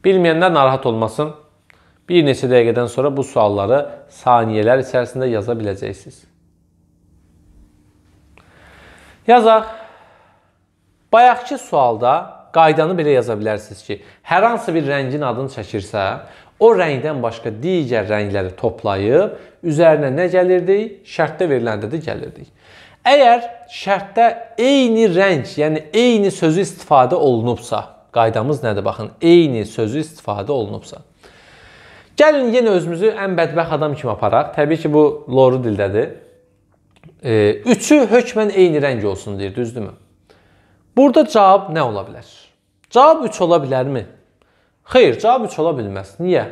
Bilməyəndə narahat olmasın. Bir neçə dəqiqədən sonra bu sualları saniyələr içərisində yaza biləcəksiniz. Yazaq. Bayaqki sualda qaydanı belə yaza bilərsiniz ki, hər hansı bir rəngin adını çəkirsə, o rəngdən başqa digər rəngləri toplayıb üzərinə nə gəlirdik? Şərtdə veriləndə də gəlirdik. Əgər şərtdə eyni rəng, yəni eyni sözü istifadə olunubsa, Qaydamız nədir? Baxın, eyni sözü istifadə olunubsa. Gəlin yenə özümüzü ən bədbəxt adam kimi aparaq. Təbii ki, bu loru dildədir. E, üçü hökmən eyni rəng olsun deyir, düzdürmü? Burada cavab nə ola bilər? Cavab 3 ola bilərmi? Xeyr, cavab 3 ola bilməz. Niyə?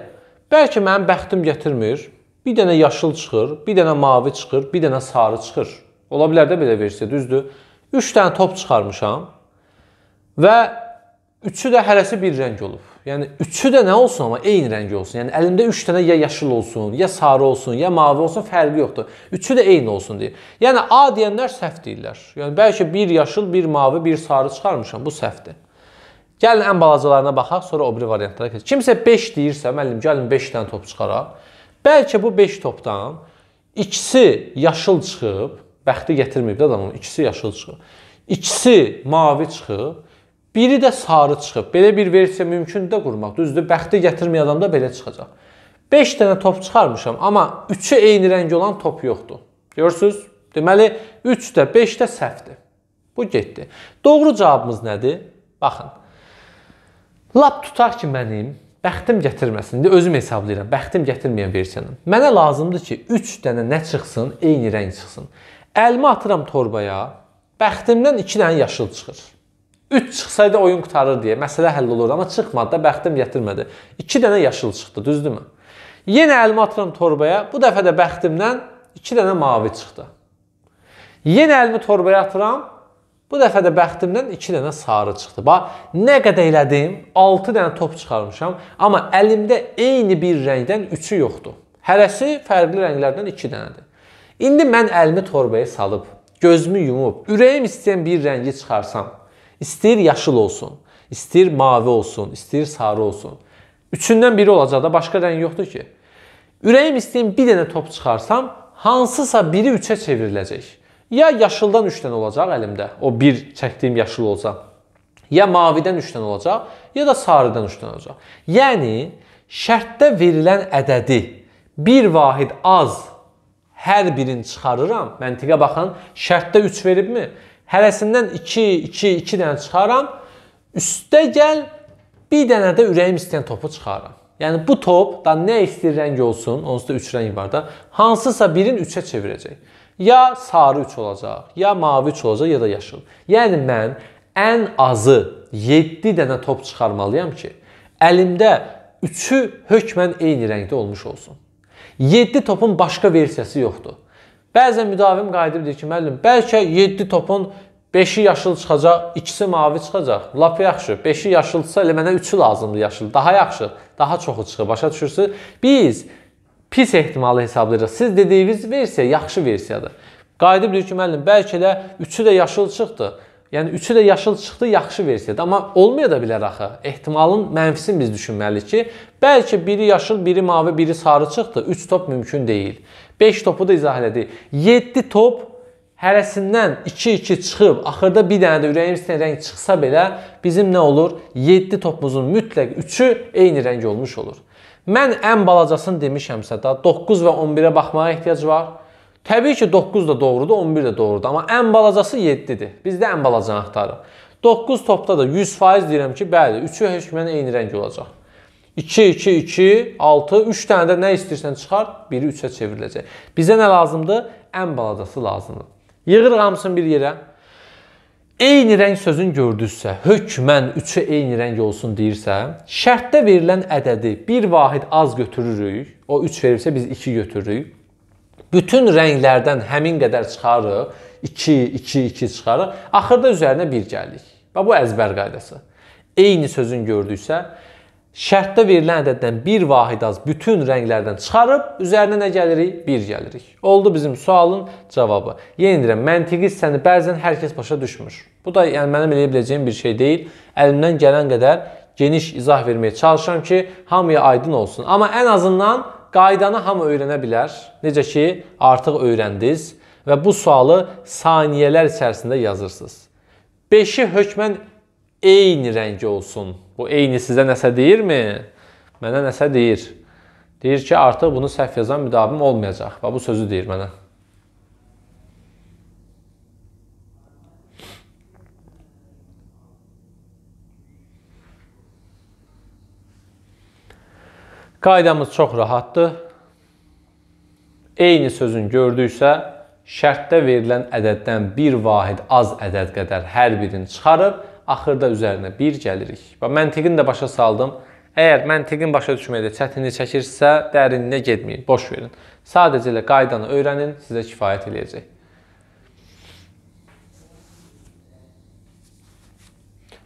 Bəlkə mənim bəxtim gətirmir. Bir dənə yaşıl çıxır, bir dənə mavi çıxır, bir dənə sarı çıxır. Ola bilər də belə versiya, düzdür? 3 dənə top çıxarmışam və Üçü də hərəsi bir rəng olub. Yəni üçü də nə olsun amma eyni rəng olsun. Yəni əlimdə 3 dənə ya yaşıl olsun, ya sarı olsun, ya mavi olsun, fərqi yoxdur. Üçü də eyni olsun deyir. Yəni A deyənlər səhv deyirlər. Yəni bəlkə bir yaşıl, bir mavi, bir sarı çıxarmışam. Bu səhvdir. Gəlin ən balacalarına baxaq, sonra o biri variantlara keçək. Kimsə 5 deyirsə, müəllim, gəlin 5 dənə top çıxaraq. Bəlkə bu 5 topdan ikisi yaşıl çıxıb, bəxti gətirməyib də adamın, ikisi yaşıl çıxıb. İkisi mavi çıxıb. Biri də sarı çıxıb. Belə bir versiya mümkün də qurmaq. Düzdür, bəxti gətirməyən adam da belə çıxacaq. 5 dənə top çıxarmışam, amma 3-ü eyni rəng olan top yoxdur. Görürsüz? Deməli 3 də, 5 də səhvdir. Bu getdi. Doğru cavabımız nədir? Baxın. Lap tutaq ki, mənim bəxtim gətirməsin. İndi özüm hesablayıram. Bəxtim gətirməyən versiyanı. Mənə lazımdır ki, 3 dənə nə çıxsın, eyni rəng çıxsın. Əlimi atıram torbaya. Bəxtimdən 2 dənə yaşıl çıxır. 3 çıxsaydı oyun qutarır deyə məsələ həll olurdu, amma çıxmadı da bəxtim gətirmədi. 2 dənə yaşıl çıxdı, düzdürmü? Yenə əlimi atıram torbaya. Bu dəfə də bəxtimdən 2 dənə mavi çıxdı. Yenə əlimi torbaya atıram. Bu dəfə də bəxtimdən 2 dənə sarı çıxdı. Bax, nə qədər elədim? 6 dənə top çıxarmışam, amma əlimdə eyni bir rəngdən 3-ü yoxdur. Hərəsi fərqli rənglərdən 2 dənədir. İndi mən əlimi torbaya salıb, gözümü yumub, ürəyim istəyən bir rəngi çıxarsam, İstəyir yaşıl olsun, istəyir mavi olsun, istəyir sarı olsun. Üçündən biri olacaq da başqa rəng yoxdur ki. Ürəyim istəyir bir dənə top çıxarsam, hansısa biri üçə çevriləcək. Ya yaşıldan 3 dənə olacaq əlimdə. O bir çəkdiyim yaşıl olsa. Ya mavidən 3 dənə olacaq, ya da sarıdan 3 dənə olacaq. Yəni şərtdə verilən ədədi bir vahid az hər birini çıxarıram. Məntiqə baxın, şərtdə 3 veribmi? Hərəsindən 2, 2, 2 dənə çıxaram. Üstə gəl, bir dənə də ürəyim istəyən topu çıxaram. Yəni bu top da nə istəyir rəng olsun, onsuz da 3 rəng var da, hansısa birin 3-ə çevirəcək. Ya sarı 3 olacaq, ya mavi 3 olacaq, ya da yaşıl. Yəni mən ən azı 7 dənə top çıxarmalıyam ki, əlimdə 3-ü hökmən eyni rəngdə olmuş olsun. 7 topun başqa versiyası yoxdur. Bəzən müdavim qayıdıb deyir ki, müəllim, bəlkə 7 topun 5-i yaşıl çıxacaq, 2-si mavi çıxacaq. Lap yaxşı. 5-i yaşılsa elə mənə 3-ü lazımdır yaşıl. Daha yaxşı. Daha çoxu çıxır. Başa düşürsüz? Biz pis ehtimalı hesablayırıq. Siz dediyiniz versiya yaxşı versiyadır. Qayıdıb deyir ki, müəllim, bəlkə də 3-ü də yaşıl çıxdı. Yəni 3-ü də yaşıl çıxdı, yaxşı versiyadır. Amma olmaya da bilər axı. Ehtimalın mənfisini biz düşünməliyik ki, bəlkə biri yaşıl, biri mavi, biri sarı çıxdı. 3 top mümkün deyil. 5 topu da izah elədik. 7 top hərəsindən 2-2 çıxıb, axırda bir dənə də ürəyimizdən rəng çıxsa belə, bizim nə olur? 7 topumuzun mütləq 3-ü eyni rəng olmuş olur. Mən ən balacasını demişəmsə də 9 və 11-ə baxmağa ehtiyac var. Təbii ki, 9 da doğrudur, 11 də doğrudur, amma ən balacası 7-dir. Biz də ən balacanı axtarırıq. 9 topda da 100% deyirəm ki, bəli, 3-ü hökmən eyni rəng olacaq. 2, 2, 2, 6, 3 dənə də nə istəyirsən çıxart, biri 3-ə çevriləcək. Bizə nə lazımdır? Ən balacası lazımdır. Yığırıq hamısını bir yerə. Eyni rəng sözün gördüzsə, hökmən üçü eyni rəng olsun deyirsə, şərtdə verilən ədədi bir vahid az götürürük. O 3 verirsə biz 2 götürürük. Bütün rənglərdən həmin qədər çıxarırıq. 2, 2, 2 çıxarırıq. Axırda üzərinə 1 gəlirik. Və bu əzbər qaydası. Eyni sözün gördüksə, şərtdə verilən ədəddən bir vahid az bütün rənglərdən çıxarıb üzərinə nə gəlirik? 1 gəlirik. Oldu bizim sualın cavabı. Yenə deyirəm, məntiqi hissəni bəzən hər kəs başa düşmür. Bu da yəni mənim eləyə biləcəyim bir şey deyil. Əlimdən gələn qədər geniş izah verməyə çalışıram ki, hamıya aydın olsun. Amma ən azından qaydanı hamı öyrənə bilər. Necə ki, artıq öyrəndiniz və bu sualı saniyələr içərisində yazırsınız. 5-i hökmən eyni rəngi olsun. Bu eyni sizə nəsə deyirmi? Mənə nəsə deyir. Deyir ki, artıq bunu səhv yazan müdavim olmayacaq. Və bu sözü deyir mənə. Qaydamız çox rahatdır. Eyni sözün gördüksə, şərtdə verilən ədəddən bir vahid az ədəd qədər hər birini çıxarıb axırda üzərinə 1 gəlirik. Və məntiqini də başa saldım. Əgər məntiqin başa düşməkdə çətinlik çəkirsə, dərinliyə getməyin, boş verin. Sadəcə elə qaydanı öyrənin, sizə kifayət eləyəcək.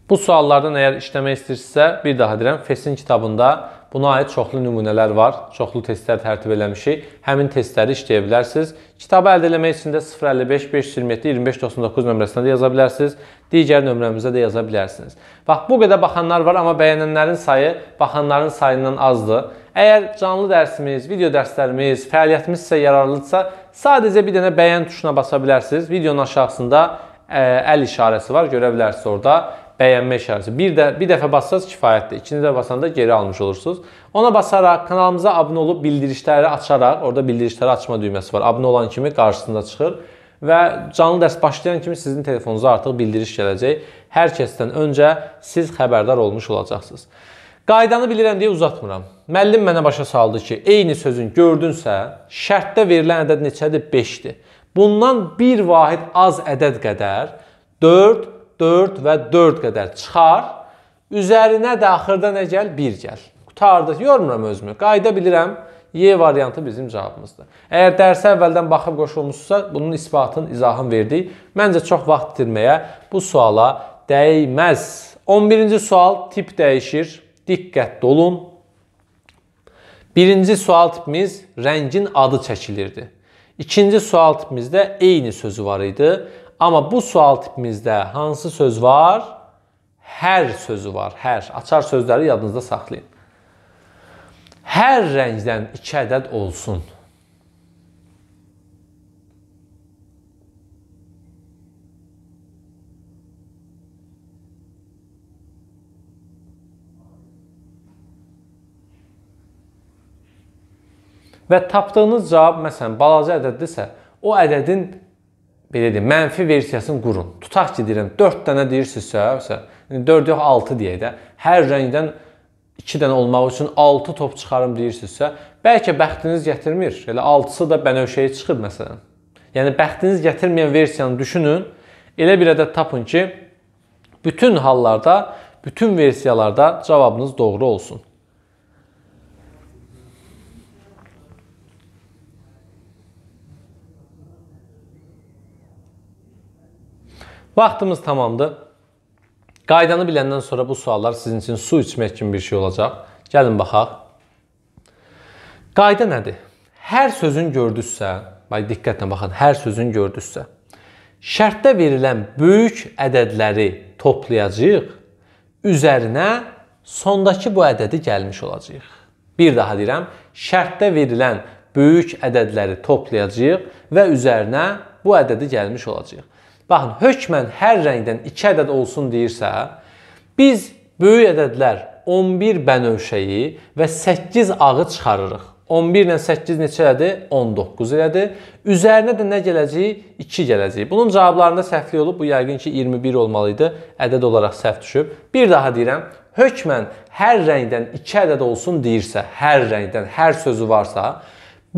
Bu suallardan əgər işləmək istəyirsə, bir daha deyirəm, FES-in kitabında Buna aid çoxlu nümunələr var, çoxlu testlər tərtib eləmişik. Həmin testləri işləyə bilərsiniz. Kitabı əldə etmək üçün də 055 527 2599 nömrəsinə də yaza bilərsiniz. Digər nömrəmizə də yaza bilərsiniz. Bax, bu qədər baxanlar var, amma bəyənənlərin sayı baxanların sayından azdır. Əgər canlı dərsimiz, video dərslərimiz, fəaliyyətimiz sizə yararlıdırsa, sadəcə bir dənə bəyən tuşuna basa bilərsiniz. Videonun aşağısında ə, əl işarəsi var, görə bilərsiniz orada bəyənmə işarəsi. Bir də bir dəfə bassaz kifayətdir. İkinci dəfə basanda geri almış olursunuz. Ona basaraq kanalımıza abunə olub bildirişləri açaraq, orada bildirişləri açma düyməsi var. Abunə olan kimi qarşısında çıxır və canlı dərs başlayan kimi sizin telefonunuza artıq bildiriş gələcək. Hər kəsdən öncə siz xəbərdar olmuş olacaqsınız. Qaydanı bilirəm deyə uzatmıram. Müəllim mənə başa saldı ki, eyni sözün gördünsə, şərtdə verilən ədəd neçədir? 5-dir. Bundan bir vahid az ədəd qədər 4 4 və 4 qədər çıxar. Üzərinə də axırda nə gəl? 1 gəl. Qutardı. Yormuram özümü. Qayda bilirəm. Y variantı bizim cavabımızdır. Əgər dərsə əvvəldən baxıb qoşulmuşsa, bunun isbatın, izahını verdik. Məncə çox vaxt itirməyə bu suala dəyməz. 11-ci sual tip dəyişir. Diqqətli olun. Birinci sual tipimiz rəngin adı çəkilirdi. İkinci sual tipimizdə eyni sözü var idi. Amma bu sual tipimizdə hansı söz var? Hər sözü var, hər. Açar sözləri yadınızda saxlayın. Hər rəngdən 2 ədəd olsun. Və tapdığınız cavab, məsələn, balaca ədəddirsə, o ədədin belə deyim, mənfi versiyasını qurun. Tutaq ki, deyirəm 4 dənə deyirsinizsə, məsələn, indi 4 yox 6 deyək də, hər rəngdən 2 dənə olmaq üçün 6 top çıxarım deyirsinizsə, bəlkə bəxtiniz gətirmir. Elə 6-sı da bənövşəyə çıxıb məsələn. Yəni bəxtiniz gətirməyən versiyanı düşünün. Elə bir ədəd tapın ki, bütün hallarda, bütün versiyalarda cavabınız doğru olsun. Vaxtımız tamamdır. Qaydanı biləndən sonra bu suallar sizin üçün su içmək kimi bir şey olacaq. Gəlin baxaq. Qayda nədir? Hər sözün gördüzsə, bax diqqətlə baxın, hər sözün gördüzsə, şərtdə verilən böyük ədədləri toplayacağıq, üzərinə sondakı bu ədədi gəlmiş olacağıq. Bir daha deyirəm, şərtdə verilən böyük ədədləri toplayacağıq və üzərinə bu ədədi gəlmiş olacağıq. Baxın, hökmən hər rəngdən 2 ədəd olsun deyirsə, biz böyük ədədlər 11 bənövşəyi və 8 ağı çıxarırıq. 11 ilə 8 neçələdir? 19 elədir. Üzərinə də nə gələcək? 2 gələcək. Bunun cavablarında səhvlik olub. Bu yəqin ki 21 olmalı idi. Ədəd olaraq səhv düşüb. Bir daha deyirəm. Hökmən hər rəngdən 2 ədəd olsun deyirsə, hər rəngdən hər sözü varsa,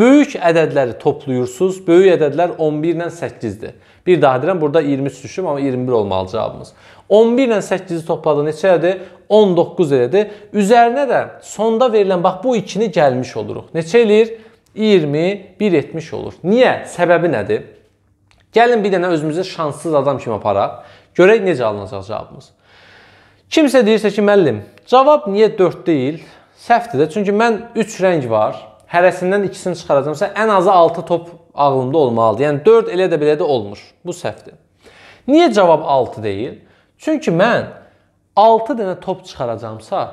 böyük ədədləri toplayırsınız. Böyük ədədlər 11 ilə 8-dir. Bir daha deyirəm, burada 23 düşüb, amma 21 olmalı cavabımız. 11 ilə 8-i topladı neçədir? 19 elədi. Üzərinə də sonda verilən bax bu ikini gəlmiş oluruq. Neçə eləyir? 21 70 olur. Niyə? Səbəbi nədir? Gəlin bir dənə özümüzü şanssız adam kimi aparaq. Görək necə alınacaq cavabımız. Kimsə deyirsə ki, müəllim, cavab niyə 4 deyil? Səhvdir də. Çünki mən 3 rəng var hərəsindən ikisini çıxaracam. Məsələn, ən azı 6 top ağlımda olmalıdır. Yəni 4 elə də belə də olmur. Bu səhvdir. Niyə cavab 6 deyil? Çünki mən 6 dənə top çıxaracamsa,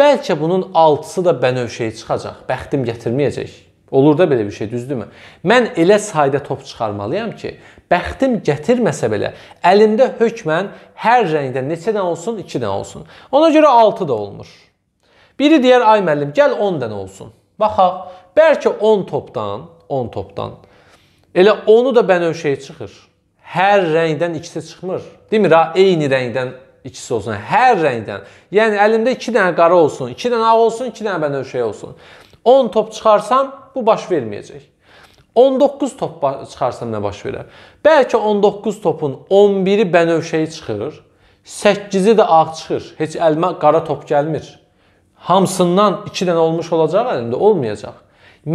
bəlkə bunun 6-sı da bənövşəyə çıxacaq. Bəxtim gətirməyəcək. Olur da belə bir şey, düzdürmü? Mən elə sayda top çıxarmalıyam ki, bəxtim gətirməsə belə əlimdə hökmən hər rəngdə neçə dənə olsun, 2 dənə olsun. Ona görə 6 da olmur. Biri deyər ay müəllim, gəl 10 dənə olsun. Baxaq, bəlkə 10 topdan, 10 topdan elə 10-u da bənövşəyə çıxır. Hər rəngdən ikisi çıxmır. Demir ha, eyni rəngdən ikisi olsun. Hər rəngdən. Yəni əlimdə 2 dənə qara olsun, 2 dənə ağ olsun, 2 dənə bənövşəyə olsun. 10 top çıxarsam bu baş verməyəcək. 19 top çıxarsam nə baş verər? Bəlkə 19 topun 11-i bənövşəyi çıxır, 8-i də ağ çıxır. Heç əlmə qara top gəlmir hamısından 2 dənə olmuş olacaq əlimdə, hə, olmayacaq.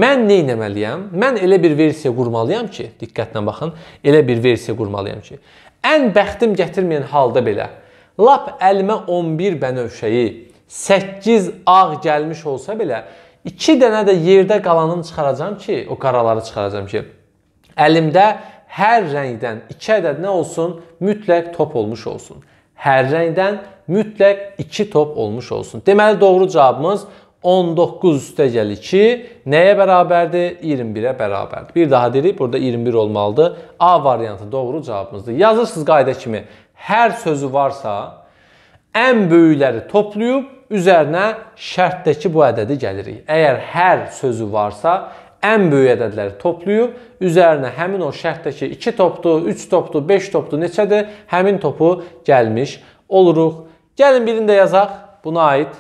Mən nə etməliyəm? Mən elə bir versiya qurmalıyam ki, diqqətlə baxın, elə bir versiya qurmalıyam ki, ən bəxtim gətirməyən halda belə lap əlimə 11 bənövşəyi, 8 ağ gəlmiş olsa belə 2 dənə də yerdə qalanını çıxaracağam ki, o qaraları çıxaracağam ki, əlimdə hər rəngdən 2 ədəd nə olsun? Mütləq top olmuş olsun hərrəngdən mütləq 2 top olmuş olsun. Deməli doğru cavabımız 19 üstə gəl 2 nəyə bərabərdir? 21-ə bərabərdir. Bir daha deyirik, burada 21 olmalıdır. A variantı doğru cavabımızdır. Yazırsınız qayda kimi hər sözü varsa ən böyükləri toplayıb üzərinə şərtdəki bu ədədi gəlirik. Əgər hər sözü varsa ən böyük ədədləri toplayıb, üzərinə həmin o şərtdəki 2 topdu, 3 topdu, 5 topdu neçədir? Həmin topu gəlmiş oluruq. Gəlin birini də yazaq. Buna aid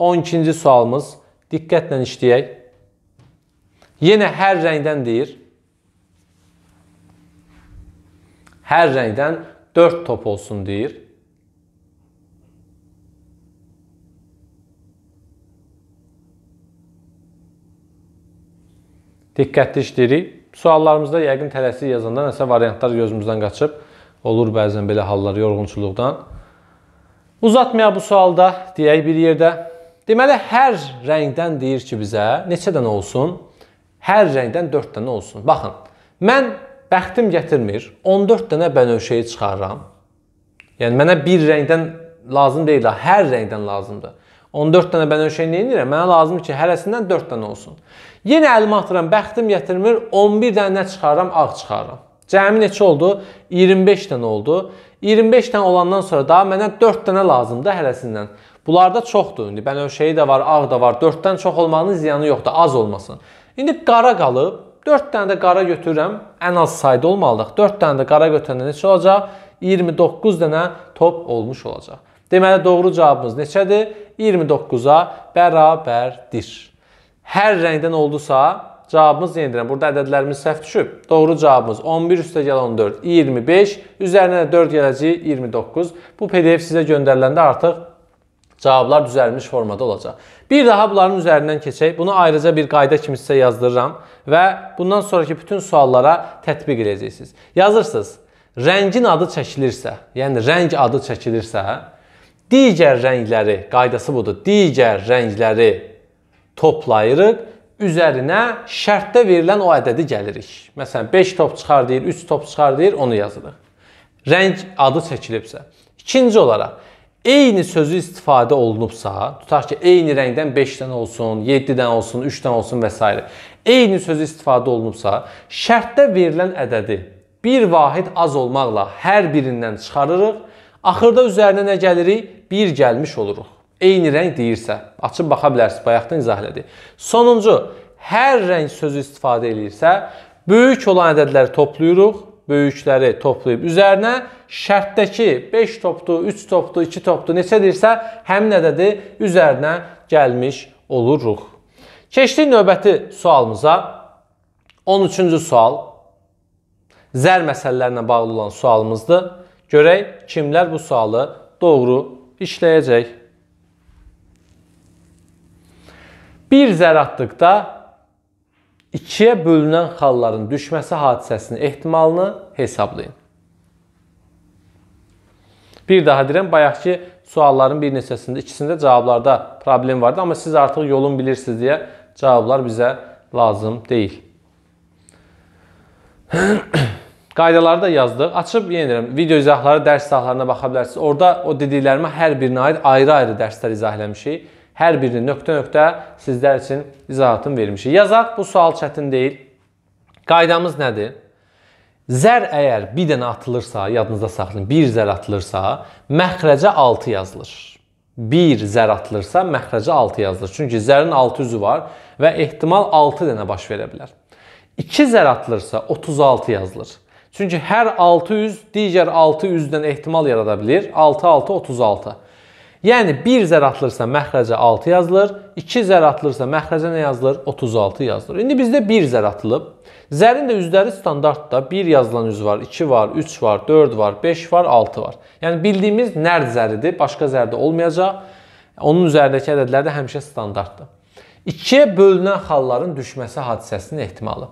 12-ci sualımız. Diqqətlə işləyək. Yenə hər rəngdən deyir. Hər rəngdən 4 top olsun deyir. diqqətli işləyirik. Suallarımızda yəqin tələsik yazanda nəsə variantlar gözümüzdən qaçıb. Olur bəzən belə hallar yorğunçuluqdan. Uzatmayaq bu sualda, deyək bir yerdə. Deməli, hər rəngdən deyir ki, bizə neçə dənə olsun? Hər rəngdən 4 dənə olsun. Baxın, mən bəxtim gətirmir, 14 dənə bənövşəyi çıxarıram. Yəni, mənə bir rəngdən lazım deyil, hər rəngdən lazımdır. 14 dənə bənövşəyi neyinirəm? Mənə lazım ki, hərəsindən 4 dənə olsun. Yenə əlimi atıram, bəxtim gətirmir, 11 dənə nə çıxarıram? Ağ çıxarıram. Cəmi neçə oldu? 25 dənə oldu. 25 dənə olandan sonra daha mənə 4 dənə lazımdır hərəsindən. Bunlarda çoxdur. İndi bənövşəyi şey də var, ağ da var. 4-dən çox olmağının ziyanı yoxdur, az olmasın. İndi qara qalıb. 4 dənə də qara götürürəm. Ən az sayda olmalıyıq. 4 dənə də qara götürəndə neçə olacaq? 29 dənə top olmuş olacaq. Deməli doğru cavabımız neçədir? 29-a bərabərdir hər rəngdən oldusa, cavabımız yenidirəm. Burada ədədlərimiz səhv düşüb. Doğru cavabımız 11 üstə gəl 14, 25. Üzərinə də 4 gələcək, 29. Bu PDF sizə göndəriləndə artıq cavablar düzəlmiş formada olacaq. Bir daha bunların üzərindən keçək. Bunu ayrıca bir qayda kimi sizə yazdırıram və bundan sonraki bütün suallara tətbiq edəcəksiniz. Yazırsınız. Rəngin adı çəkilirsə, yəni rəng adı çəkilirsə, digər rəngləri, qaydası budur. Digər rəngləri toplayırıq. Üzərinə şərtdə verilən o ədədi gəlirik. Məsələn, 5 top çıxar deyir, 3 top çıxar deyir, onu yazırıq. Rəng adı çəkilibsə. İkinci olaraq, eyni sözü istifadə olunubsa, tutaq ki, eyni rəngdən 5 dənə olsun, 7 dənə olsun, 3 dənə olsun və s. Eyni sözü istifadə olunubsa, şərtdə verilən ədədi bir vahid az olmaqla hər birindən çıxarırıq. Axırda üzərinə nə gəlirik? 1 gəlmiş oluruq eyni rəng deyirsə, açıb baxa bilərsiniz, bayaqdan izahlədik. Sonuncu, hər rəng sözü istifadə edirsə, böyük olan ədədləri toplayırıq, böyükləri toplayıb üzərinə şərtdəki 5 topdu, 3 topdu, 2 topdu neçədirsə, həmin ədədi üzərinə gəlmiş oluruq. Keçdik növbəti sualımıza. 13-cü sual zər məsələlərlə bağlı olan sualımızdır. Görək kimlər bu sualı doğru işləyəcək. Bir zər atdıqda ikiyə bölünən xalların düşməsi hadisəsinin ehtimalını hesablayın. Bir daha deyirəm, bayaqki sualların bir neçəsində, ikisində cavablarda problem vardı, amma siz artıq yolun bilirsiniz deyə cavablar bizə lazım deyil. *clears throat* Qaydaları da yazdıq. Açıb yenə deyirəm, video izahları, dərs izahlarına baxa bilərsiniz. Orda o dediklərimə hər birinə aid ayrı-ayrı dərslər izah eləmişik. Hər birini nöqtə-nöqtə sizlər üçün izahatını vermişik. Yazaq, bu sual çətin deyil. Qaydamız nədir? Zər əgər bir dənə atılırsa, yadınızda saxlayın, bir zər atılırsa, məxrəcə 6 yazılır. Bir zər atılırsa, məxrəcə 6 yazılır. Çünki zərin 6 üzü var və ehtimal 6 dənə baş verə bilər. 2 zər atılırsa 36 yazılır. Çünki hər 600 digər 600-dən ehtimal yarada bilir. 6 6 36. Yəni 1 zər atılırsa məxrəcə 6 yazılır, 2 zər atılırsa məxrəcə nə yazılır? 36 yazılır. İndi bizdə 1 zər atılıb. Zərin də üzləri standartdır. 1 yazılan üz var, 2 var, 3 var, 4 var, 5 var, 6 var. Yəni bildiyimiz nərd zəridir, başqa zərdə olmayacaq. Onun üzərindəki ədədlər də həmişə standartdır. 2-yə bölünən xalların düşməsi hadisəsinin ehtimalı.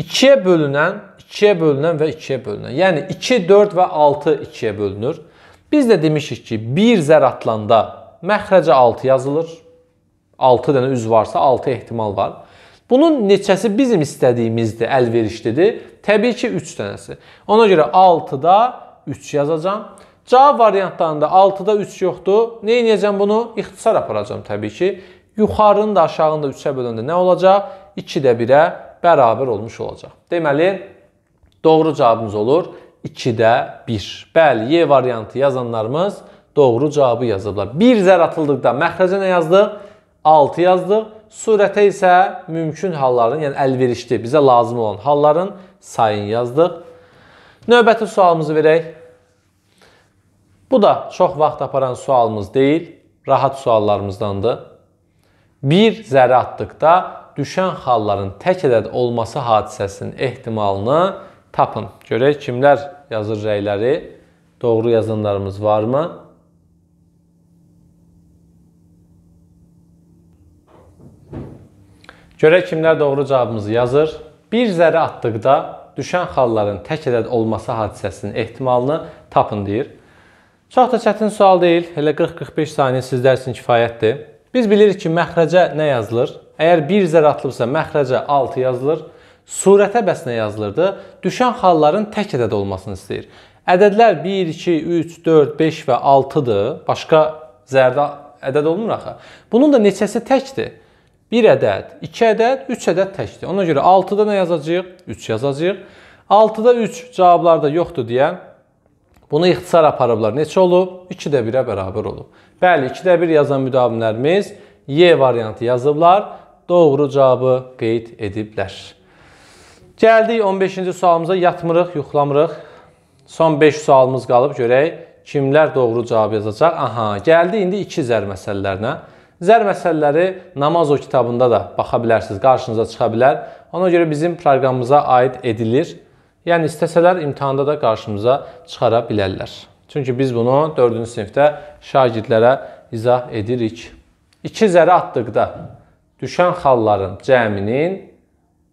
2-yə bölünən, 2-yə bölünən və 2-yə bölünən. Yəni 2, 4 və 6 2-yə bölünür. Biz də demişik ki, bir zər atlanda məxrəcə 6 yazılır. 6 dənə üz varsa 6 ehtimal var. Bunun neçəsi bizim istədiyimizdir, əlverişlidir? Təbii ki, 3 dənəsi. Ona görə 6-da 3 yazacağım. Cavab variantlarında 6-da 3 yoxdur. Nə edəcəm bunu? İxtisar aparacağım təbii ki. Yuxarını da aşağını da 3-ə böləndə nə olacaq? 2-də 1-ə bərabər olmuş olacaq. Deməli, doğru cavabımız olur 2-də 1. Bəli, Y variantı yazanlarımız doğru cavabı yazıblar. 1 zər atıldıqda məxrəcə nə yazdıq? 6 yazdıq. Surətə isə mümkün halların, yəni əlverişli, bizə lazım olan halların sayını yazdıq. Növbəti sualımızı verək. Bu da çox vaxt aparan sualımız deyil, rahat suallarımızdandır. Bir zərə atdıqda düşən xalların tək ədəd olması hadisəsinin ehtimalını tapın. Görək kimlər yazır rəyləri? Doğru yazanlarımız varmı? Görək kimlər doğru cavabımızı yazır. Bir zərə atdıqda düşən xalların tək ədəd olması hadisəsinin ehtimalını tapın deyir. Çox da çətin sual deyil. Elə 40-45 saniyə sizlər üçün kifayətdir. Biz bilirik ki, məxrəcə nə yazılır? Əgər bir zərə atılıbsa məxrəcə 6 yazılır surətə bəs nə yazılırdı? Düşən halların tək ədəd olmasını istəyir. Ədədlər 1, 2, 3, 4, 5 və 6-dır. Başqa zərdə ədəd olmur axı. Bunun da neçəsi təkdir? 1 ədəd, 2 ədəd, 3 ədəd təkdir. Ona görə 6-da nə yazacağıq? 3 yazacağıq. 6-da 3 cavablarda yoxdur deyə bunu ixtisar aparıblar. Neçə olub? 2-də 1-ə bərabər olub. Bəli, 2-də 1 yazan müdavimlərimiz Y variantı yazıblar. Doğru cavabı qeyd ediblər. Gəldik 15-ci sualımıza. Yatmırıq, yuxlamırıq. Son 5 sualımız qalıb. Görək kimlər doğru cavab yazacaq? Aha, gəldi indi 2 zər məsələlərinə. Zər məsələləri Namazo kitabında da baxa bilərsiniz, qarşınıza çıxa bilər. Ona görə bizim proqramımıza aid edilir. Yəni istəsələr imtahanda da qarşımıza çıxara bilərlər. Çünki biz bunu 4-cü sinifdə şagirdlərə izah edirik. 2 zərə atdıqda düşən xalların cəminin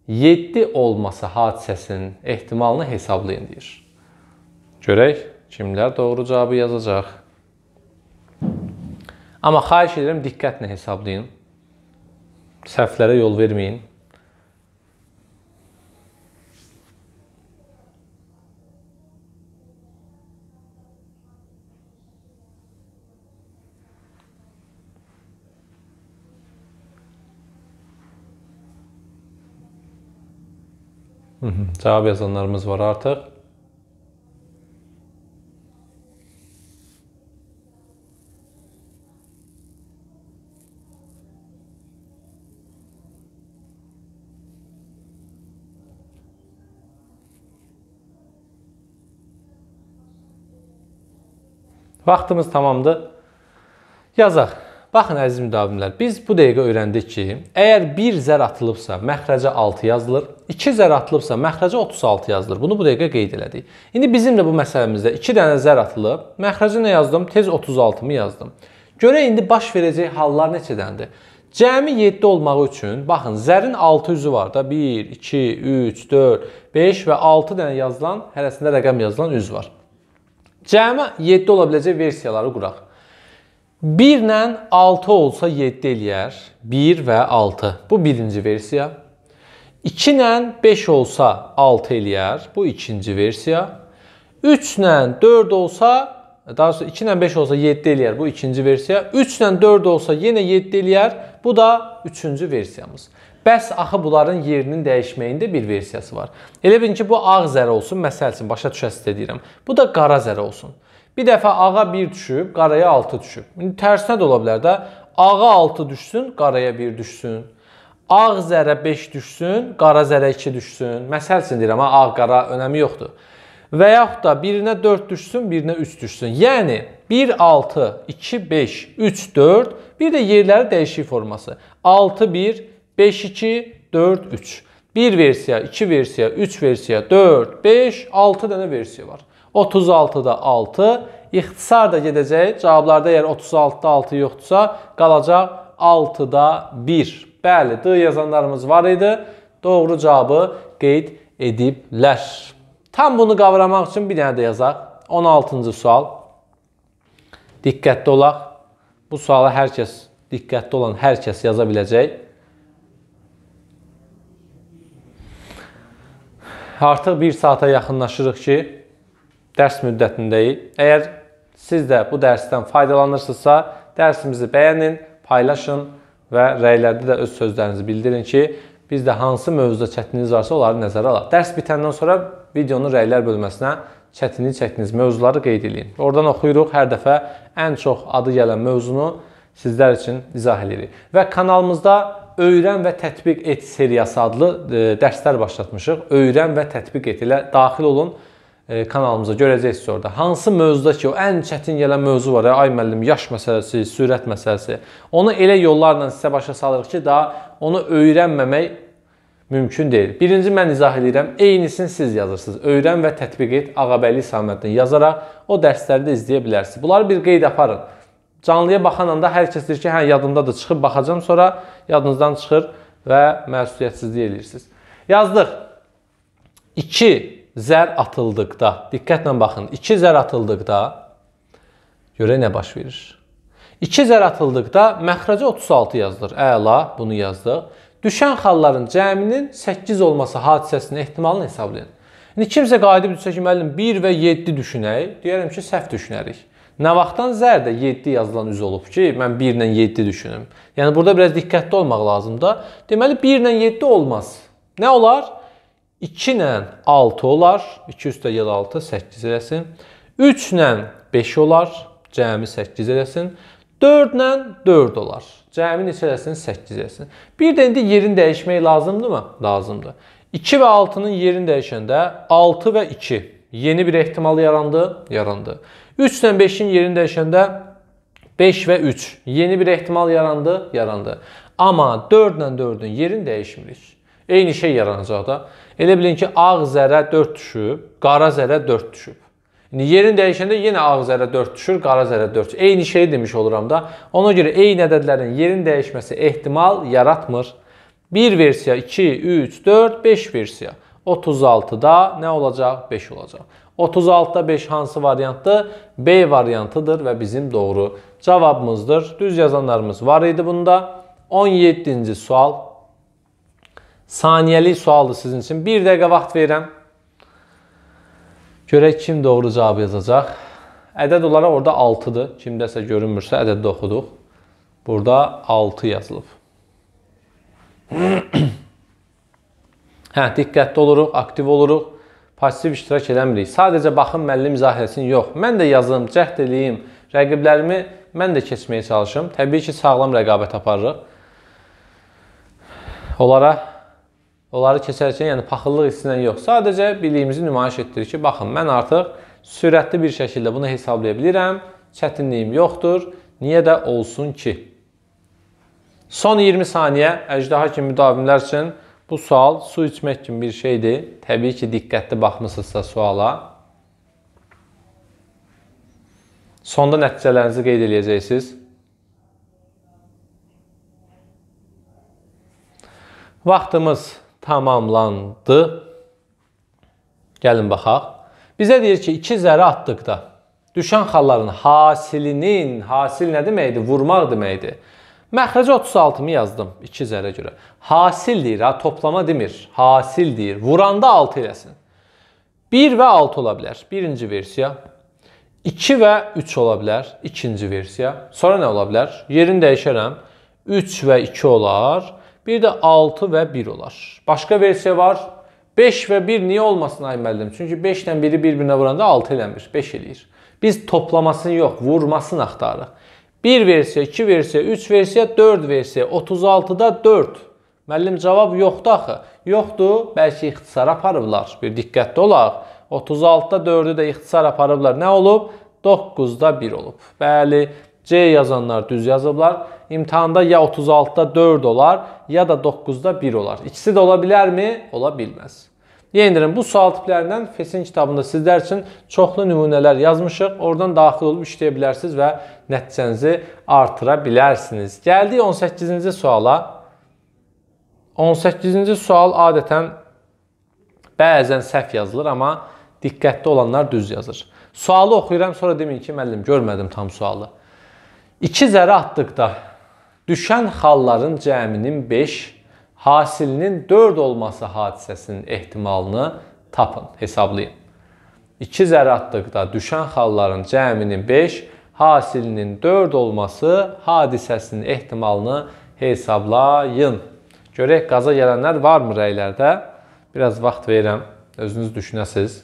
7 olması hadisəsinin ehtimalını hesablayın deyir. Görək kimlər doğru cavabı yazacaq. Amma xahiş edirəm diqqətlə hesablayın. Səhvlərə yol verməyin. Hı -hı. Cavab yazanlarımız var artıq. Vaxtımız tamamdır. Yazaq. Baxın əziz müdavimlər, biz bu dəqiqə öyrəndik ki, əgər bir zər atılıbsa, məxrəcə 6 yazılır. 2 zər atılıbsa, məxrəcə 36 yazılır. Bunu bu dəqiqə qeyd elədik. İndi bizim də bu məsələmizdə 2 dənə zər atılıb, məxrəcə nə yazdım? Tez 36-mı yazdım. Görək indi baş verəcək hallar neçədəndir? Cəmi 7 olmağı üçün, baxın, zərin 6 üzü var da. 1, 2, 3, 4, 5 və 6 dənə yazılan, hərəsində rəqəm yazılan üz var. Cəmi 7 ola biləcək versiyaları quraq. 1 ilə 6 olsa 7 eləyər. 1 və 6. Bu birinci versiya. 2 ilə 5 olsa 6 eləyər. Bu ikinci versiya. 3 ilə 4 olsa, daha doğrusu 2 ilə 5 olsa 7 eləyər. Bu ikinci versiya. 3 ilə 4 olsa yenə 7 eləyər. Bu da üçüncü versiyamız. Bəs axı bunların yerinin dəyişməyində bir versiyası var. Elə bilin ki, bu ağ zərə olsun, məsəl üçün başa düşəsiz deyirəm. Bu da qara zərə olsun. Bir dəfə ağa 1 düşüb, qaraya 6 düşüb. İndi tərsinə də ola bilər də. Ağa 6 düşsün, qaraya 1 düşsün ağ zərə 5 düşsün, qara zərə 2 düşsün. Məsəl üçün deyirəm, ağ, qara önəmi yoxdur. Və yaxud da birinə 4 düşsün, birinə 3 düşsün. Yəni 1 6 2 5 3 4, bir də yerləri dəyişik forması. 6 1 5 2 4 3. 1 versiya, 2 versiya, 3 versiya, 4, 5, 6 dənə versiya var. 36-da 6, ixtisar da gedəcək. Cavablarda əgər 36-da 6 yoxdursa, qalacaq 6-da 1. Bəli, D yazanlarımız var idi. Doğru cavabı qeyd ediblər. Tam bunu qavramaq üçün bir dənə də yazaq. 16-cı sual. Diqqətli olaq. Bu suala hər kəs, diqqətli olan hər kəs yaza biləcək. Artıq 1 saata yaxınlaşırıq ki, dərs müddətindəyik. Əgər siz də bu dərsdən faydalanırsınızsa, dərsimizi bəyənin, paylaşın və rəylərdə də öz sözlərinizi bildirin ki, biz də hansı mövzuda çətinliyiniz varsa onları nəzərə alaq. Dərs bitəndən sonra videonun rəylər bölməsinə çətinlik çəkdiniz mövzuları qeyd eləyin. Oradan oxuyuruq hər dəfə ən çox adı gələn mövzunu sizlər üçün izah eləyirik. Və kanalımızda öyrən və tətbiq et seriyası adlı e, dərslər başlatmışıq. Öyrən və tətbiq et ilə daxil olun. E, kanalımıza görəcəksiniz orada. Hansı mövzuda ki, o ən çətin gələn mövzu var ya, ay müəllim, yaş məsələsi, sürət məsələsi. Onu elə yollarla sizə başa salırıq ki, daha onu öyrənməmək mümkün deyil. Birinci mən izah edirəm, eynisini siz yazırsınız. Öyrən və tətbiq et Ağabəli Saməddin yazaraq o dərsləri də izləyə bilərsiniz. Bunları bir qeyd aparın. Canlıya baxan anda hər kəs deyir ki, hə yadımdadır, çıxıb baxacağam, sonra yadınızdan çıxır və məsuliyyətsizlik eləyirsiniz. Yazdıq. 2 zər atıldıqda, diqqətlə baxın, 2 zər atıldıqda görə nə baş verir? 2 zər atıldıqda məxrəcə 36 yazılır. Əla, bunu yazdıq. Düşən xalların cəminin 8 olması hadisəsinin ehtimalını hesablayın. İndi kimsə qayıdıb düşsə ki, müəllim 1 və 7 düşünək, deyərəm ki, səhv düşünərik. Nə vaxtdan zərdə 7 yazılan üz olub ki, mən 1 ilə 7 düşünüm. Yəni burada biraz diqqətli olmaq lazımdır. Deməli 1 ilə 7 olmaz. Nə olar? 2 ilə 6 olar. 2 üstə yel 6, 8 eləsin. 3 ilə 5 olar. Cəmi 8 eləsin. 4 ilə 4 olar. Cəmi neçə eləsin? 8 eləsin. Bir də indi yerini dəyişmək lazımdırmı? Lazımdır. 2 və 6-nın yerini dəyişəndə 6 və 2 yeni bir ehtimal yarandı, yarandı. 3 ilə 5-in yerini dəyişəndə 5 və 3 yeni bir ehtimal yarandı, yarandı. Amma 4 ilə 4-ün yerini dəyişmirik. Eyni şey yaranacaq da. Elə bilin ki, ağ zərə 4 düşüb, qara zərə 4 düşüb. İndi yerini dəyişəndə yenə ağ zərə 4 düşür, qara zərə 4 düşür. Eyni şeyi demiş oluram da. Ona görə eyni ədədlərin yerin dəyişməsi ehtimal yaratmır. 1 versiya, 2, 3, 4, 5 versiya. 36-da nə olacaq? 5 olacaq. 36-da 5 hansı variantdır? B variantıdır və bizim doğru cavabımızdır. Düz yazanlarımız var idi bunda. 17-ci sual Saniyəli sualdır sizin üçün. 1 dəqiqə vaxt verirəm. Görək kim doğru cavab yazacaq. Ədəd olaraq orada 6-dır. Kimdəsə görünmürsə ədəddə oxuduq. Burada 6 yazılıb. hə, diqqətli oluruq, aktiv oluruq. Pasiv iştirak eləmirik. Sadəcə baxın müəllim izah etsin. Yox, mən də yazım, cəhd eləyim, rəqiblərimi mən də keçməyə çalışım. Təbii ki, sağlam rəqabət aparırıq. Onlara Onları keçərkən, yəni paxıllıq hissindən yox, sadəcə biliyimizi nümayiş etdirir ki, baxın, mən artıq sürətli bir şəkildə bunu hesablaya bilirəm, çətinliyim yoxdur, niyə də olsun ki? Son 20 saniyə əjdaha kimi müdavimlər üçün bu sual su içmək kimi bir şeydir. Təbii ki, diqqətli baxmısınızsa suala. Sonda nəticələrinizi qeyd edəcəksiniz. Vaxtımız tamamlandı. Gəlin baxaq. Bizə deyir ki, 2 zərə atdıqda düşən xalların hasilinin, hasil nə deməkdir? Vurmaq deməkdir. Məxrəcə 36-mı yazdım 2 zərə görə. Hasil deyir, ha, toplama demir. Hasil deyir. Vuranda 6 eləsin. 1 və 6 ola bilər. Birinci versiya. 2 və 3 ola bilər. İkinci versiya. Sonra nə ola bilər? Yerini dəyişərəm. 3 və 2 olar. Bir də 6 və 1 olar. Başqa versiya var. 5 və 1 niyə olmasın ay müəllim? Çünki 5 ilə 1-i bir-birinə vuranda 6 eləmir, 5 eləyir. Biz toplamasını yox, vurmasını axtarırıq. 1 versiya, 2 versiya, 3 versiya, 4 versiya, 36-da 4. Müəllim cavab yoxdur axı. Yoxdur, bəlkə ixtisar aparıblar. Bir diqqətli olaq. 36-da 4-ü də ixtisar aparıblar. Nə olub? 9-da 1 olub. Bəli, C yazanlar düz yazıblar. İmtahanda ya 36-da 4 olar, ya da 9-da 1 olar. İkisi də ola bilərmi? Ola bilməz. Yendirəm, bu sual tiplərindən FES-in kitabında sizlər üçün çoxlu nümunələr yazmışıq. Oradan daxil olub işləyə bilərsiniz və nəticənizi artıra bilərsiniz. Gəldik 18-ci suala. 18-ci sual adətən bəzən səhv yazılır, amma diqqətli olanlar düz yazır. Sualı oxuyuram, sonra deməyin ki, müəllim, görmədim tam sualı. 2 zərə atdıqda düşən xalların cəminin 5, hasilinin 4 olması hadisəsinin ehtimalını tapın, hesablayın. 2 zərə atdıqda düşən xalların cəminin 5, hasilinin 4 olması hadisəsinin ehtimalını hesablayın. Görək qaza gələnlər varmı rəylərdə? Biraz vaxt verirəm. Özünüz düşünəsiz.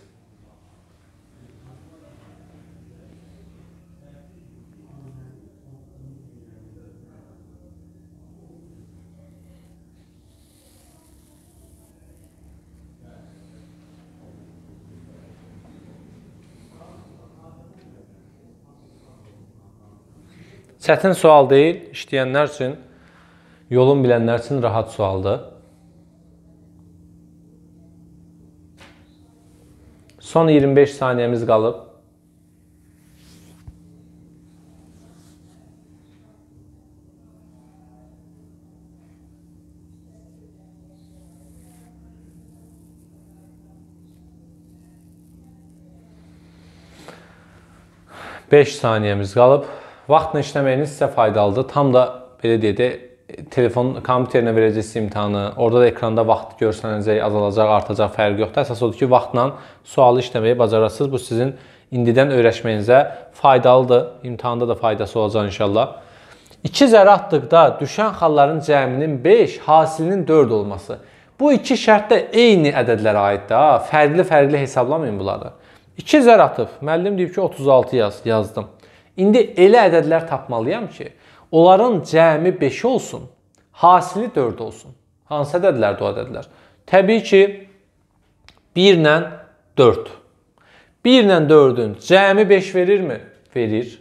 Çətin sual deyil, işləyənlər üçün, yolun bilənlər üçün rahat sualdır. Son 25 saniyemiz qalıb. Beş saniyemiz qalıb vaxtla işləməyiniz sizə faydalıdır. Tam da belə deyə də telefon kompüterinə verəcəksiniz imtahanı, orada da ekranda vaxt görsənəcək, azalacaq, artacaq fərqi yoxdur. Əsas odur ki, vaxtla sualı işləməyi bacarasınız. Bu sizin indidən öyrəşməyinizə faydalıdır. İmtahanda da faydası olacaq inşallah. 2 zərə atdıqda düşən xalların cəminin 5, hasilinin 4 olması. Bu iki şərt də eyni ədədlərə aiddir ha. Hə, fərqli-fərqli hesablamayın bunları. 2 zər atıb, müəllim deyib ki, 36 yaz, yazdım. İndi elə ədədlər tapmalıyam ki, onların cəmi 5 olsun, hasili 4 olsun. Hansı ədədlərdir o ədədlər? Təbii ki, 1 ilə 4. 1 ilə 4-ün cəmi 5 verirmi? Verir.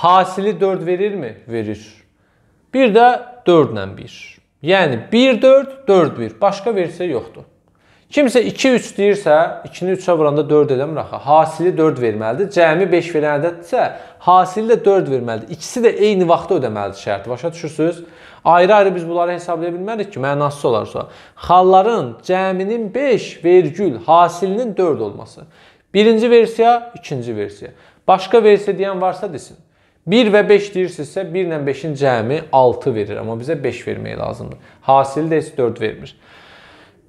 Hasili 4 verirmi? Verir. Bir də 4 ilə 1. Yəni 1 4, 4 1. Başqa versiya yoxdur. Kimsə 2 3 deyirsə, 2-ni 3-ə vuranda 4 eləmir axı. Hasili 4 verməlidir. Cəmi 5 verən ədəddirsə, hasili də 4 verməlidir. İkisi də eyni vaxtda ödəməlidir şərti. Başa düşürsüz? Ayrı-ayrı biz bunları hesablaya bilmərik ki, mənasız olarsa. Xalların cəminin 5, vergül, hasilinin 4 olması. Birinci versiya, ikinci versiya. Başqa versiya deyən varsa desin. 1 və 5 deyirsinizsə 1 ilə 5-in cəmi 6 verir, amma bizə 5 vermək lazımdır. Hasili də heç 4 vermir.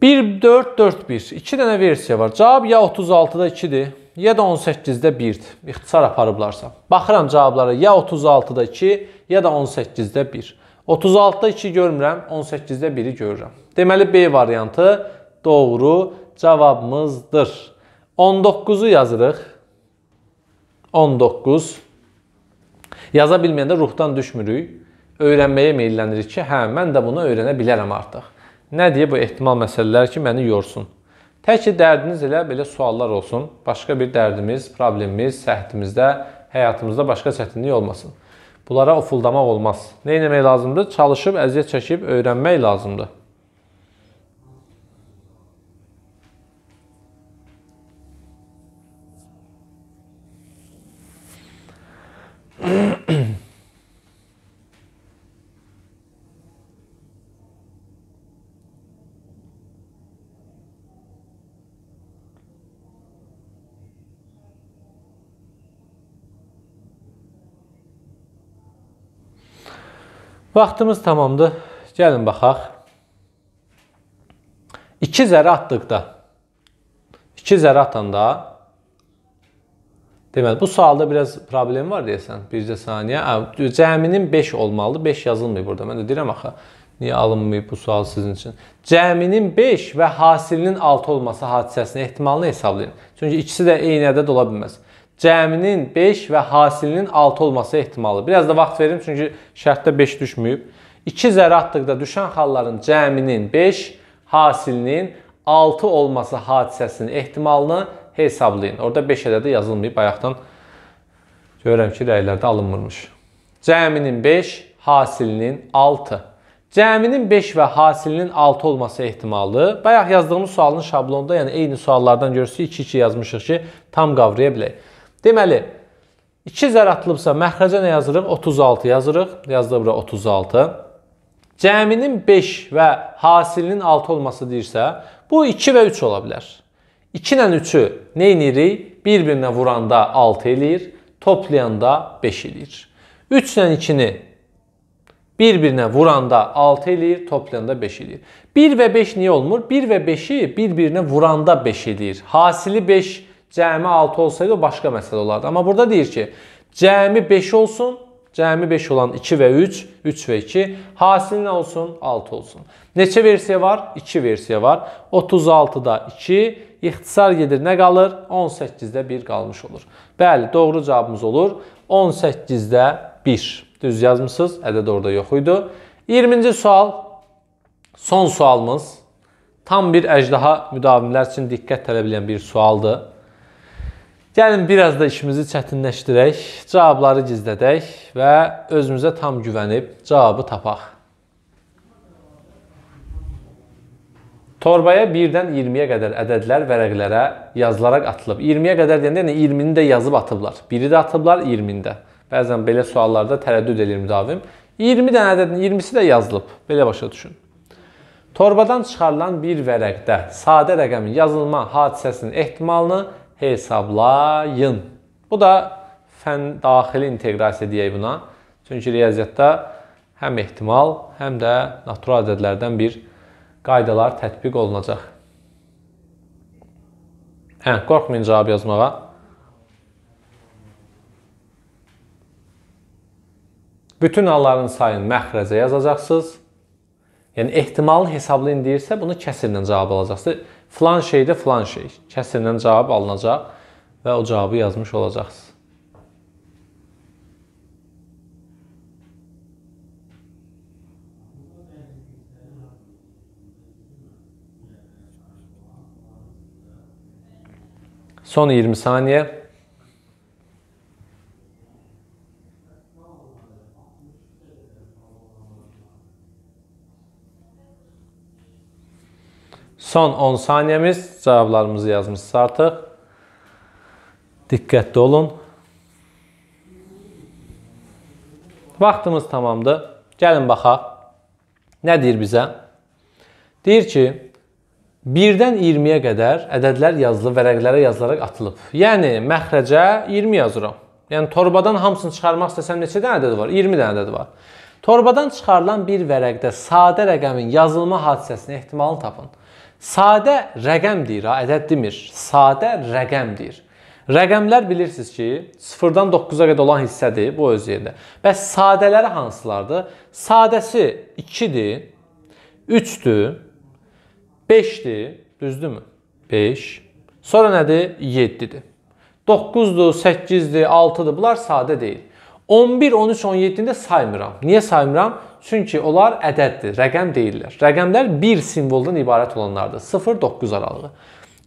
1, 4, 4, 1. 2 dənə versiya var. Cavab ya 36-da 2-dir, ya da 18-də 1-dir. İxtisar aparıblarsa. Baxıram cavablara ya 36-da 2, ya da 18-də 1. 36-da 2 görmürəm, 18-də 1-i görürəm. Deməli B variantı doğru cavabımızdır. 19-u yazırıq. 19. Yaza bilməyəndə ruhdan düşmürük. Öyrənməyə meyillənirik ki, hə, mən də bunu öyrənə bilərəm artıq. Nədir bu ehtimal məsələlər ki, məni yorsun? Tək ki dərdiniz elə belə suallar olsun. Başqa bir dərdimiz, problemimiz, səhdimizdə, həyatımızda başqa çətinlik olmasın. Bunlara ufuldamaq olmaz. Nə etmək lazımdır? Çalışıb, əziyyət çəkib öyrənmək lazımdır. Mm-hmm. Vaxtımız tamamdır. Gəlin baxaq. 2 zərə atdıqda 2 zərə atanda deməli bu sualda biraz problem var deyəsən. Bircə saniyə. Hə, cəminin 5 olmalıdır. 5 yazılmır burada. Mən də deyirəm axı niyə alınmayıb bu sual sizin üçün? Cəminin 5 və hasilinin 6 olması hadisəsinin ehtimalını hesablayın. Çünki ikisi də eyni ədəd ola bilməz cəminin 5 və hasilinin 6 olması ehtimalı. Biraz da vaxt verim, çünki şərtdə 5 düşməyib. 2 zərə atdıqda düşən xalların cəminin 5, hasilinin 6 olması hadisəsinin ehtimalını hesablayın. Orada 5 ədədi yazılmayıb, bayaqdan görürəm ki, rəylərdə alınmırmış. Cəminin 5, hasilinin 6. Cəminin 5 və hasilinin 6 olması ehtimalı. Bayaq yazdığımız sualın şablonda, yəni eyni suallardan görürsünüz, 2-2 yazmışıq ki, tam qavraya bilək. Deməli, 2 zər atılıbsa məxrəcə nə yazırıq? 36 yazırıq. Yazdıq bura 36. Cəminin 5 və hasilinin 6 olması deyirsə, bu 2 və 3 ola bilər. 2 ilə 3-ü nə edirik? Bir-birinə vuranda 6 eləyir, toplayanda 5 eləyir. 3 ilə 2-ni bir-birinə vuranda 6 eləyir, toplayanda 5 eləyir. 1 və 5 niyə olmur? 1 və 5-i bir-birinə vuranda 5 eləyir. Hasili 5 Cəmi 6 olsaydı o başqa məsələ olardı. Amma burada deyir ki, cəmi 5 olsun, cəmi 5 olan 2 və 3, 3 və 2, hasil nə olsun? 6 olsun. Neçə versiya var? 2 versiya var. 36-da 2, ixtisar gedir nə qalır? 18-də 1 qalmış olur. Bəli, doğru cavabımız olur. 18-də 1. Düz yazmısınız, ədəd orada yox idi. 20-ci sual, son sualımız. Tam bir əjdaha müdavimlər üçün diqqət tələb edən bir sualdır. Gəlin biraz da işimizi çətinləşdirək, cavabları gizlədək və özümüzə tam güvənib cavabı tapaq. Torbaya 1-dən 20-yə qədər ədədlər vərəqlərə yazılaraq atılıb. 20-yə qədər deyəndə yəni 20-ni də yazıb atıblar. 1-i də atıblar, 20-ni də. Bəzən belə suallarda tərəddüd edir müdavim. 20 dənə ədədin 20-si də yazılıb. Belə başa düşün. Torbadan çıxarılan bir vərəqdə sadə rəqəmin yazılma hadisəsinin ehtimalını hesablayın. Bu da fən daxili inteqrasiya deyək buna. Çünki riyaziyyatda həm ehtimal, həm də natural ədədlərdən bir qaydalar tətbiq olunacaq. Hə, qorxmayın cavab yazmağa. Bütün halların sayını məxrəcə yazacaqsınız. Yəni ehtimalı hesablayın deyirsə, bunu kəsirlə cavab alacaqsınız. Filan şeydə filan şey. Kəsrdən cavab alınacaq və o cavabı yazmış olacaqsınız. Son 20 saniye. Son 10 saniyemiz cavablarımızı yazmışsınız artıq. Diqqətli olun. Vaxtımız tamamdır. Gəlin baxaq. Nə deyir bizə? Deyir ki, 1-dən 20-yə qədər ədədlər yazılı vərəqlərə yazılaraq atılıb. Yəni məxrəcə 20 yazıram. Yəni torbadan hamısını çıxarmaq istəsəm neçə dənə ədəd var? 20 dənə ədəd var. Torbadan çıxarılan bir vərəqdə sadə rəqəmin yazılma hadisəsinin ehtimalını tapın. Sadə rəqəm deyir, ha, ədəd demir. Sadə rəqəm deyir. Rəqəmlər bilirsiniz ki, 0-dan 9-a qədər olan hissədir bu öz yerində. Bəs sadələri hansılardır? Sadəsi 2-dir, 3-dür, 5-dir, düzdürmü? 5. Sonra nədir? 7-dir. 9-dur, 8-dir, 6-dır. Bunlar sadə deyil. 11, 13, 17-də saymıram. Niyə saymıram? Çünki onlar ədəddir, rəqəm deyillər. Rəqəmlər bir simvoldan ibarət olanlardır. 0-9 aralığı.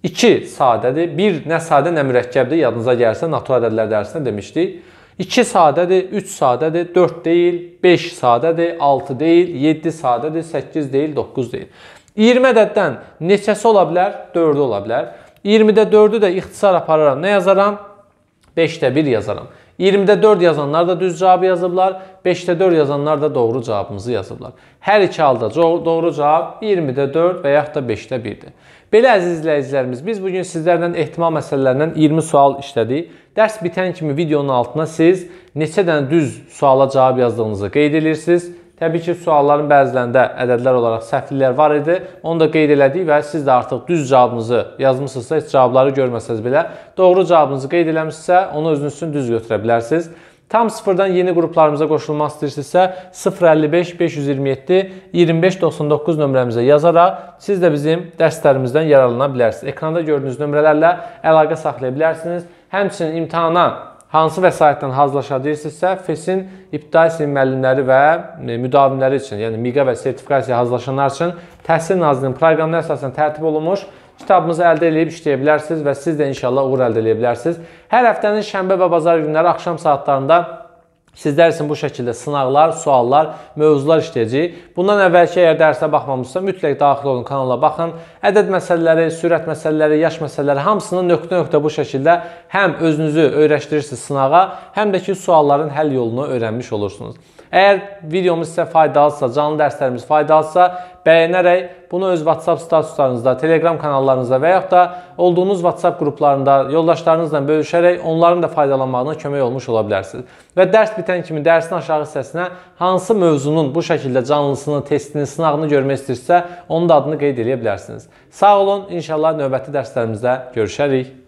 2 sadədir. 1 nə sadə, nə mürəkkəbdir. Yadınıza gəlsə, natur ədədlər dərsində demişdik. 2 sadədir, 3 sadədir, 4 deyil, 5 sadədir, 6 deyil, 7 sadədir, 8 deyil, 9 deyil. 20 ədəddən neçəsi ola bilər? 4-ü ola bilər. 20-də 4-ü də ixtisar apararam. Nə yazaram? 5-də 1 yazaram. 20-də 4 yazanlar da düz cavabı yazıblar, 5-də 4 yazanlar da doğru cavabımızı yazıblar. Hər iki halda doğru cavab 20-də 4 və yaxud da 5-də 1-dir. Belə əziz izləyicilərimiz, biz bugün sizlərlə ehtimal məsələlərindən 20 sual işlədik. Dərs bitən kimi videonun altına siz neçə dənə düz suala cavab yazdığınızı qeyd edirsiniz. Təbii ki, sualların bəzilərində ədədlər olaraq səhvliklər var idi. Onu da qeyd elədik və siz də artıq düz cavabınızı yazmısınızsa, heç cavabları görməsəz belə, doğru cavabınızı qeyd eləmisinizsə, onu özünüz üçün düz götürə bilərsiniz. Tam sıfırdan yeni qruplarımıza qoşulmaq istəyirsinizsə 055 527 2599 nömrəmizə yazaraq siz də bizim dərslərimizdən yararlana bilərsiniz. Ekranda gördüyünüz nömrələrlə əlaqə saxlaya bilərsiniz. Həmçinin imtahana hansı vəsaitlə hazırlaşacaqsınızsə, FES-in ibtidai sinif müəllimləri və e, müdavimləri üçün, yəni MİQA və sertifikasiya hazırlaşanlar üçün Təhsil Nazirliyinin proqramına əsasən tərtib olunmuş kitabımızı əldə edib işləyə bilərsiniz və siz də inşallah uğur əldə edə bilərsiniz. Hər həftənin şənbə və bazar günləri axşam saatlarında Sizlər üçün bu şəkildə sınaqlar, suallar, mövzular işləyəcəyik. Bundan əvvəlki əgər dərsə baxmamısınızsa, mütləq daxil olun kanala baxın. Ədəd məsələləri, sürət məsələləri, yaş məsələləri hamısını nöqtə-nöqtə bu şəkildə həm özünüzü öyrəşdirirsiniz sınağa, həm də ki sualların həll yolunu öyrənmiş olursunuz. Əgər videomuz sizə faydalısa, canlı dərslərimiz faydalısa, bəyənərək bunu öz WhatsApp statuslarınızda, Telegram kanallarınızda və yaxud da olduğunuz WhatsApp qruplarında yoldaşlarınızla bölüşərək onların da faydalanmağına kömək olmuş ola bilərsiniz. Və dərs bitən kimi dərsin aşağı hissəsinə hansı mövzunun bu şəkildə canlısını, testini, sınağını görmək istəyirsə, onun da adını qeyd edə bilərsiniz. Sağ olun, inşallah növbəti dərslərimizdə görüşərik.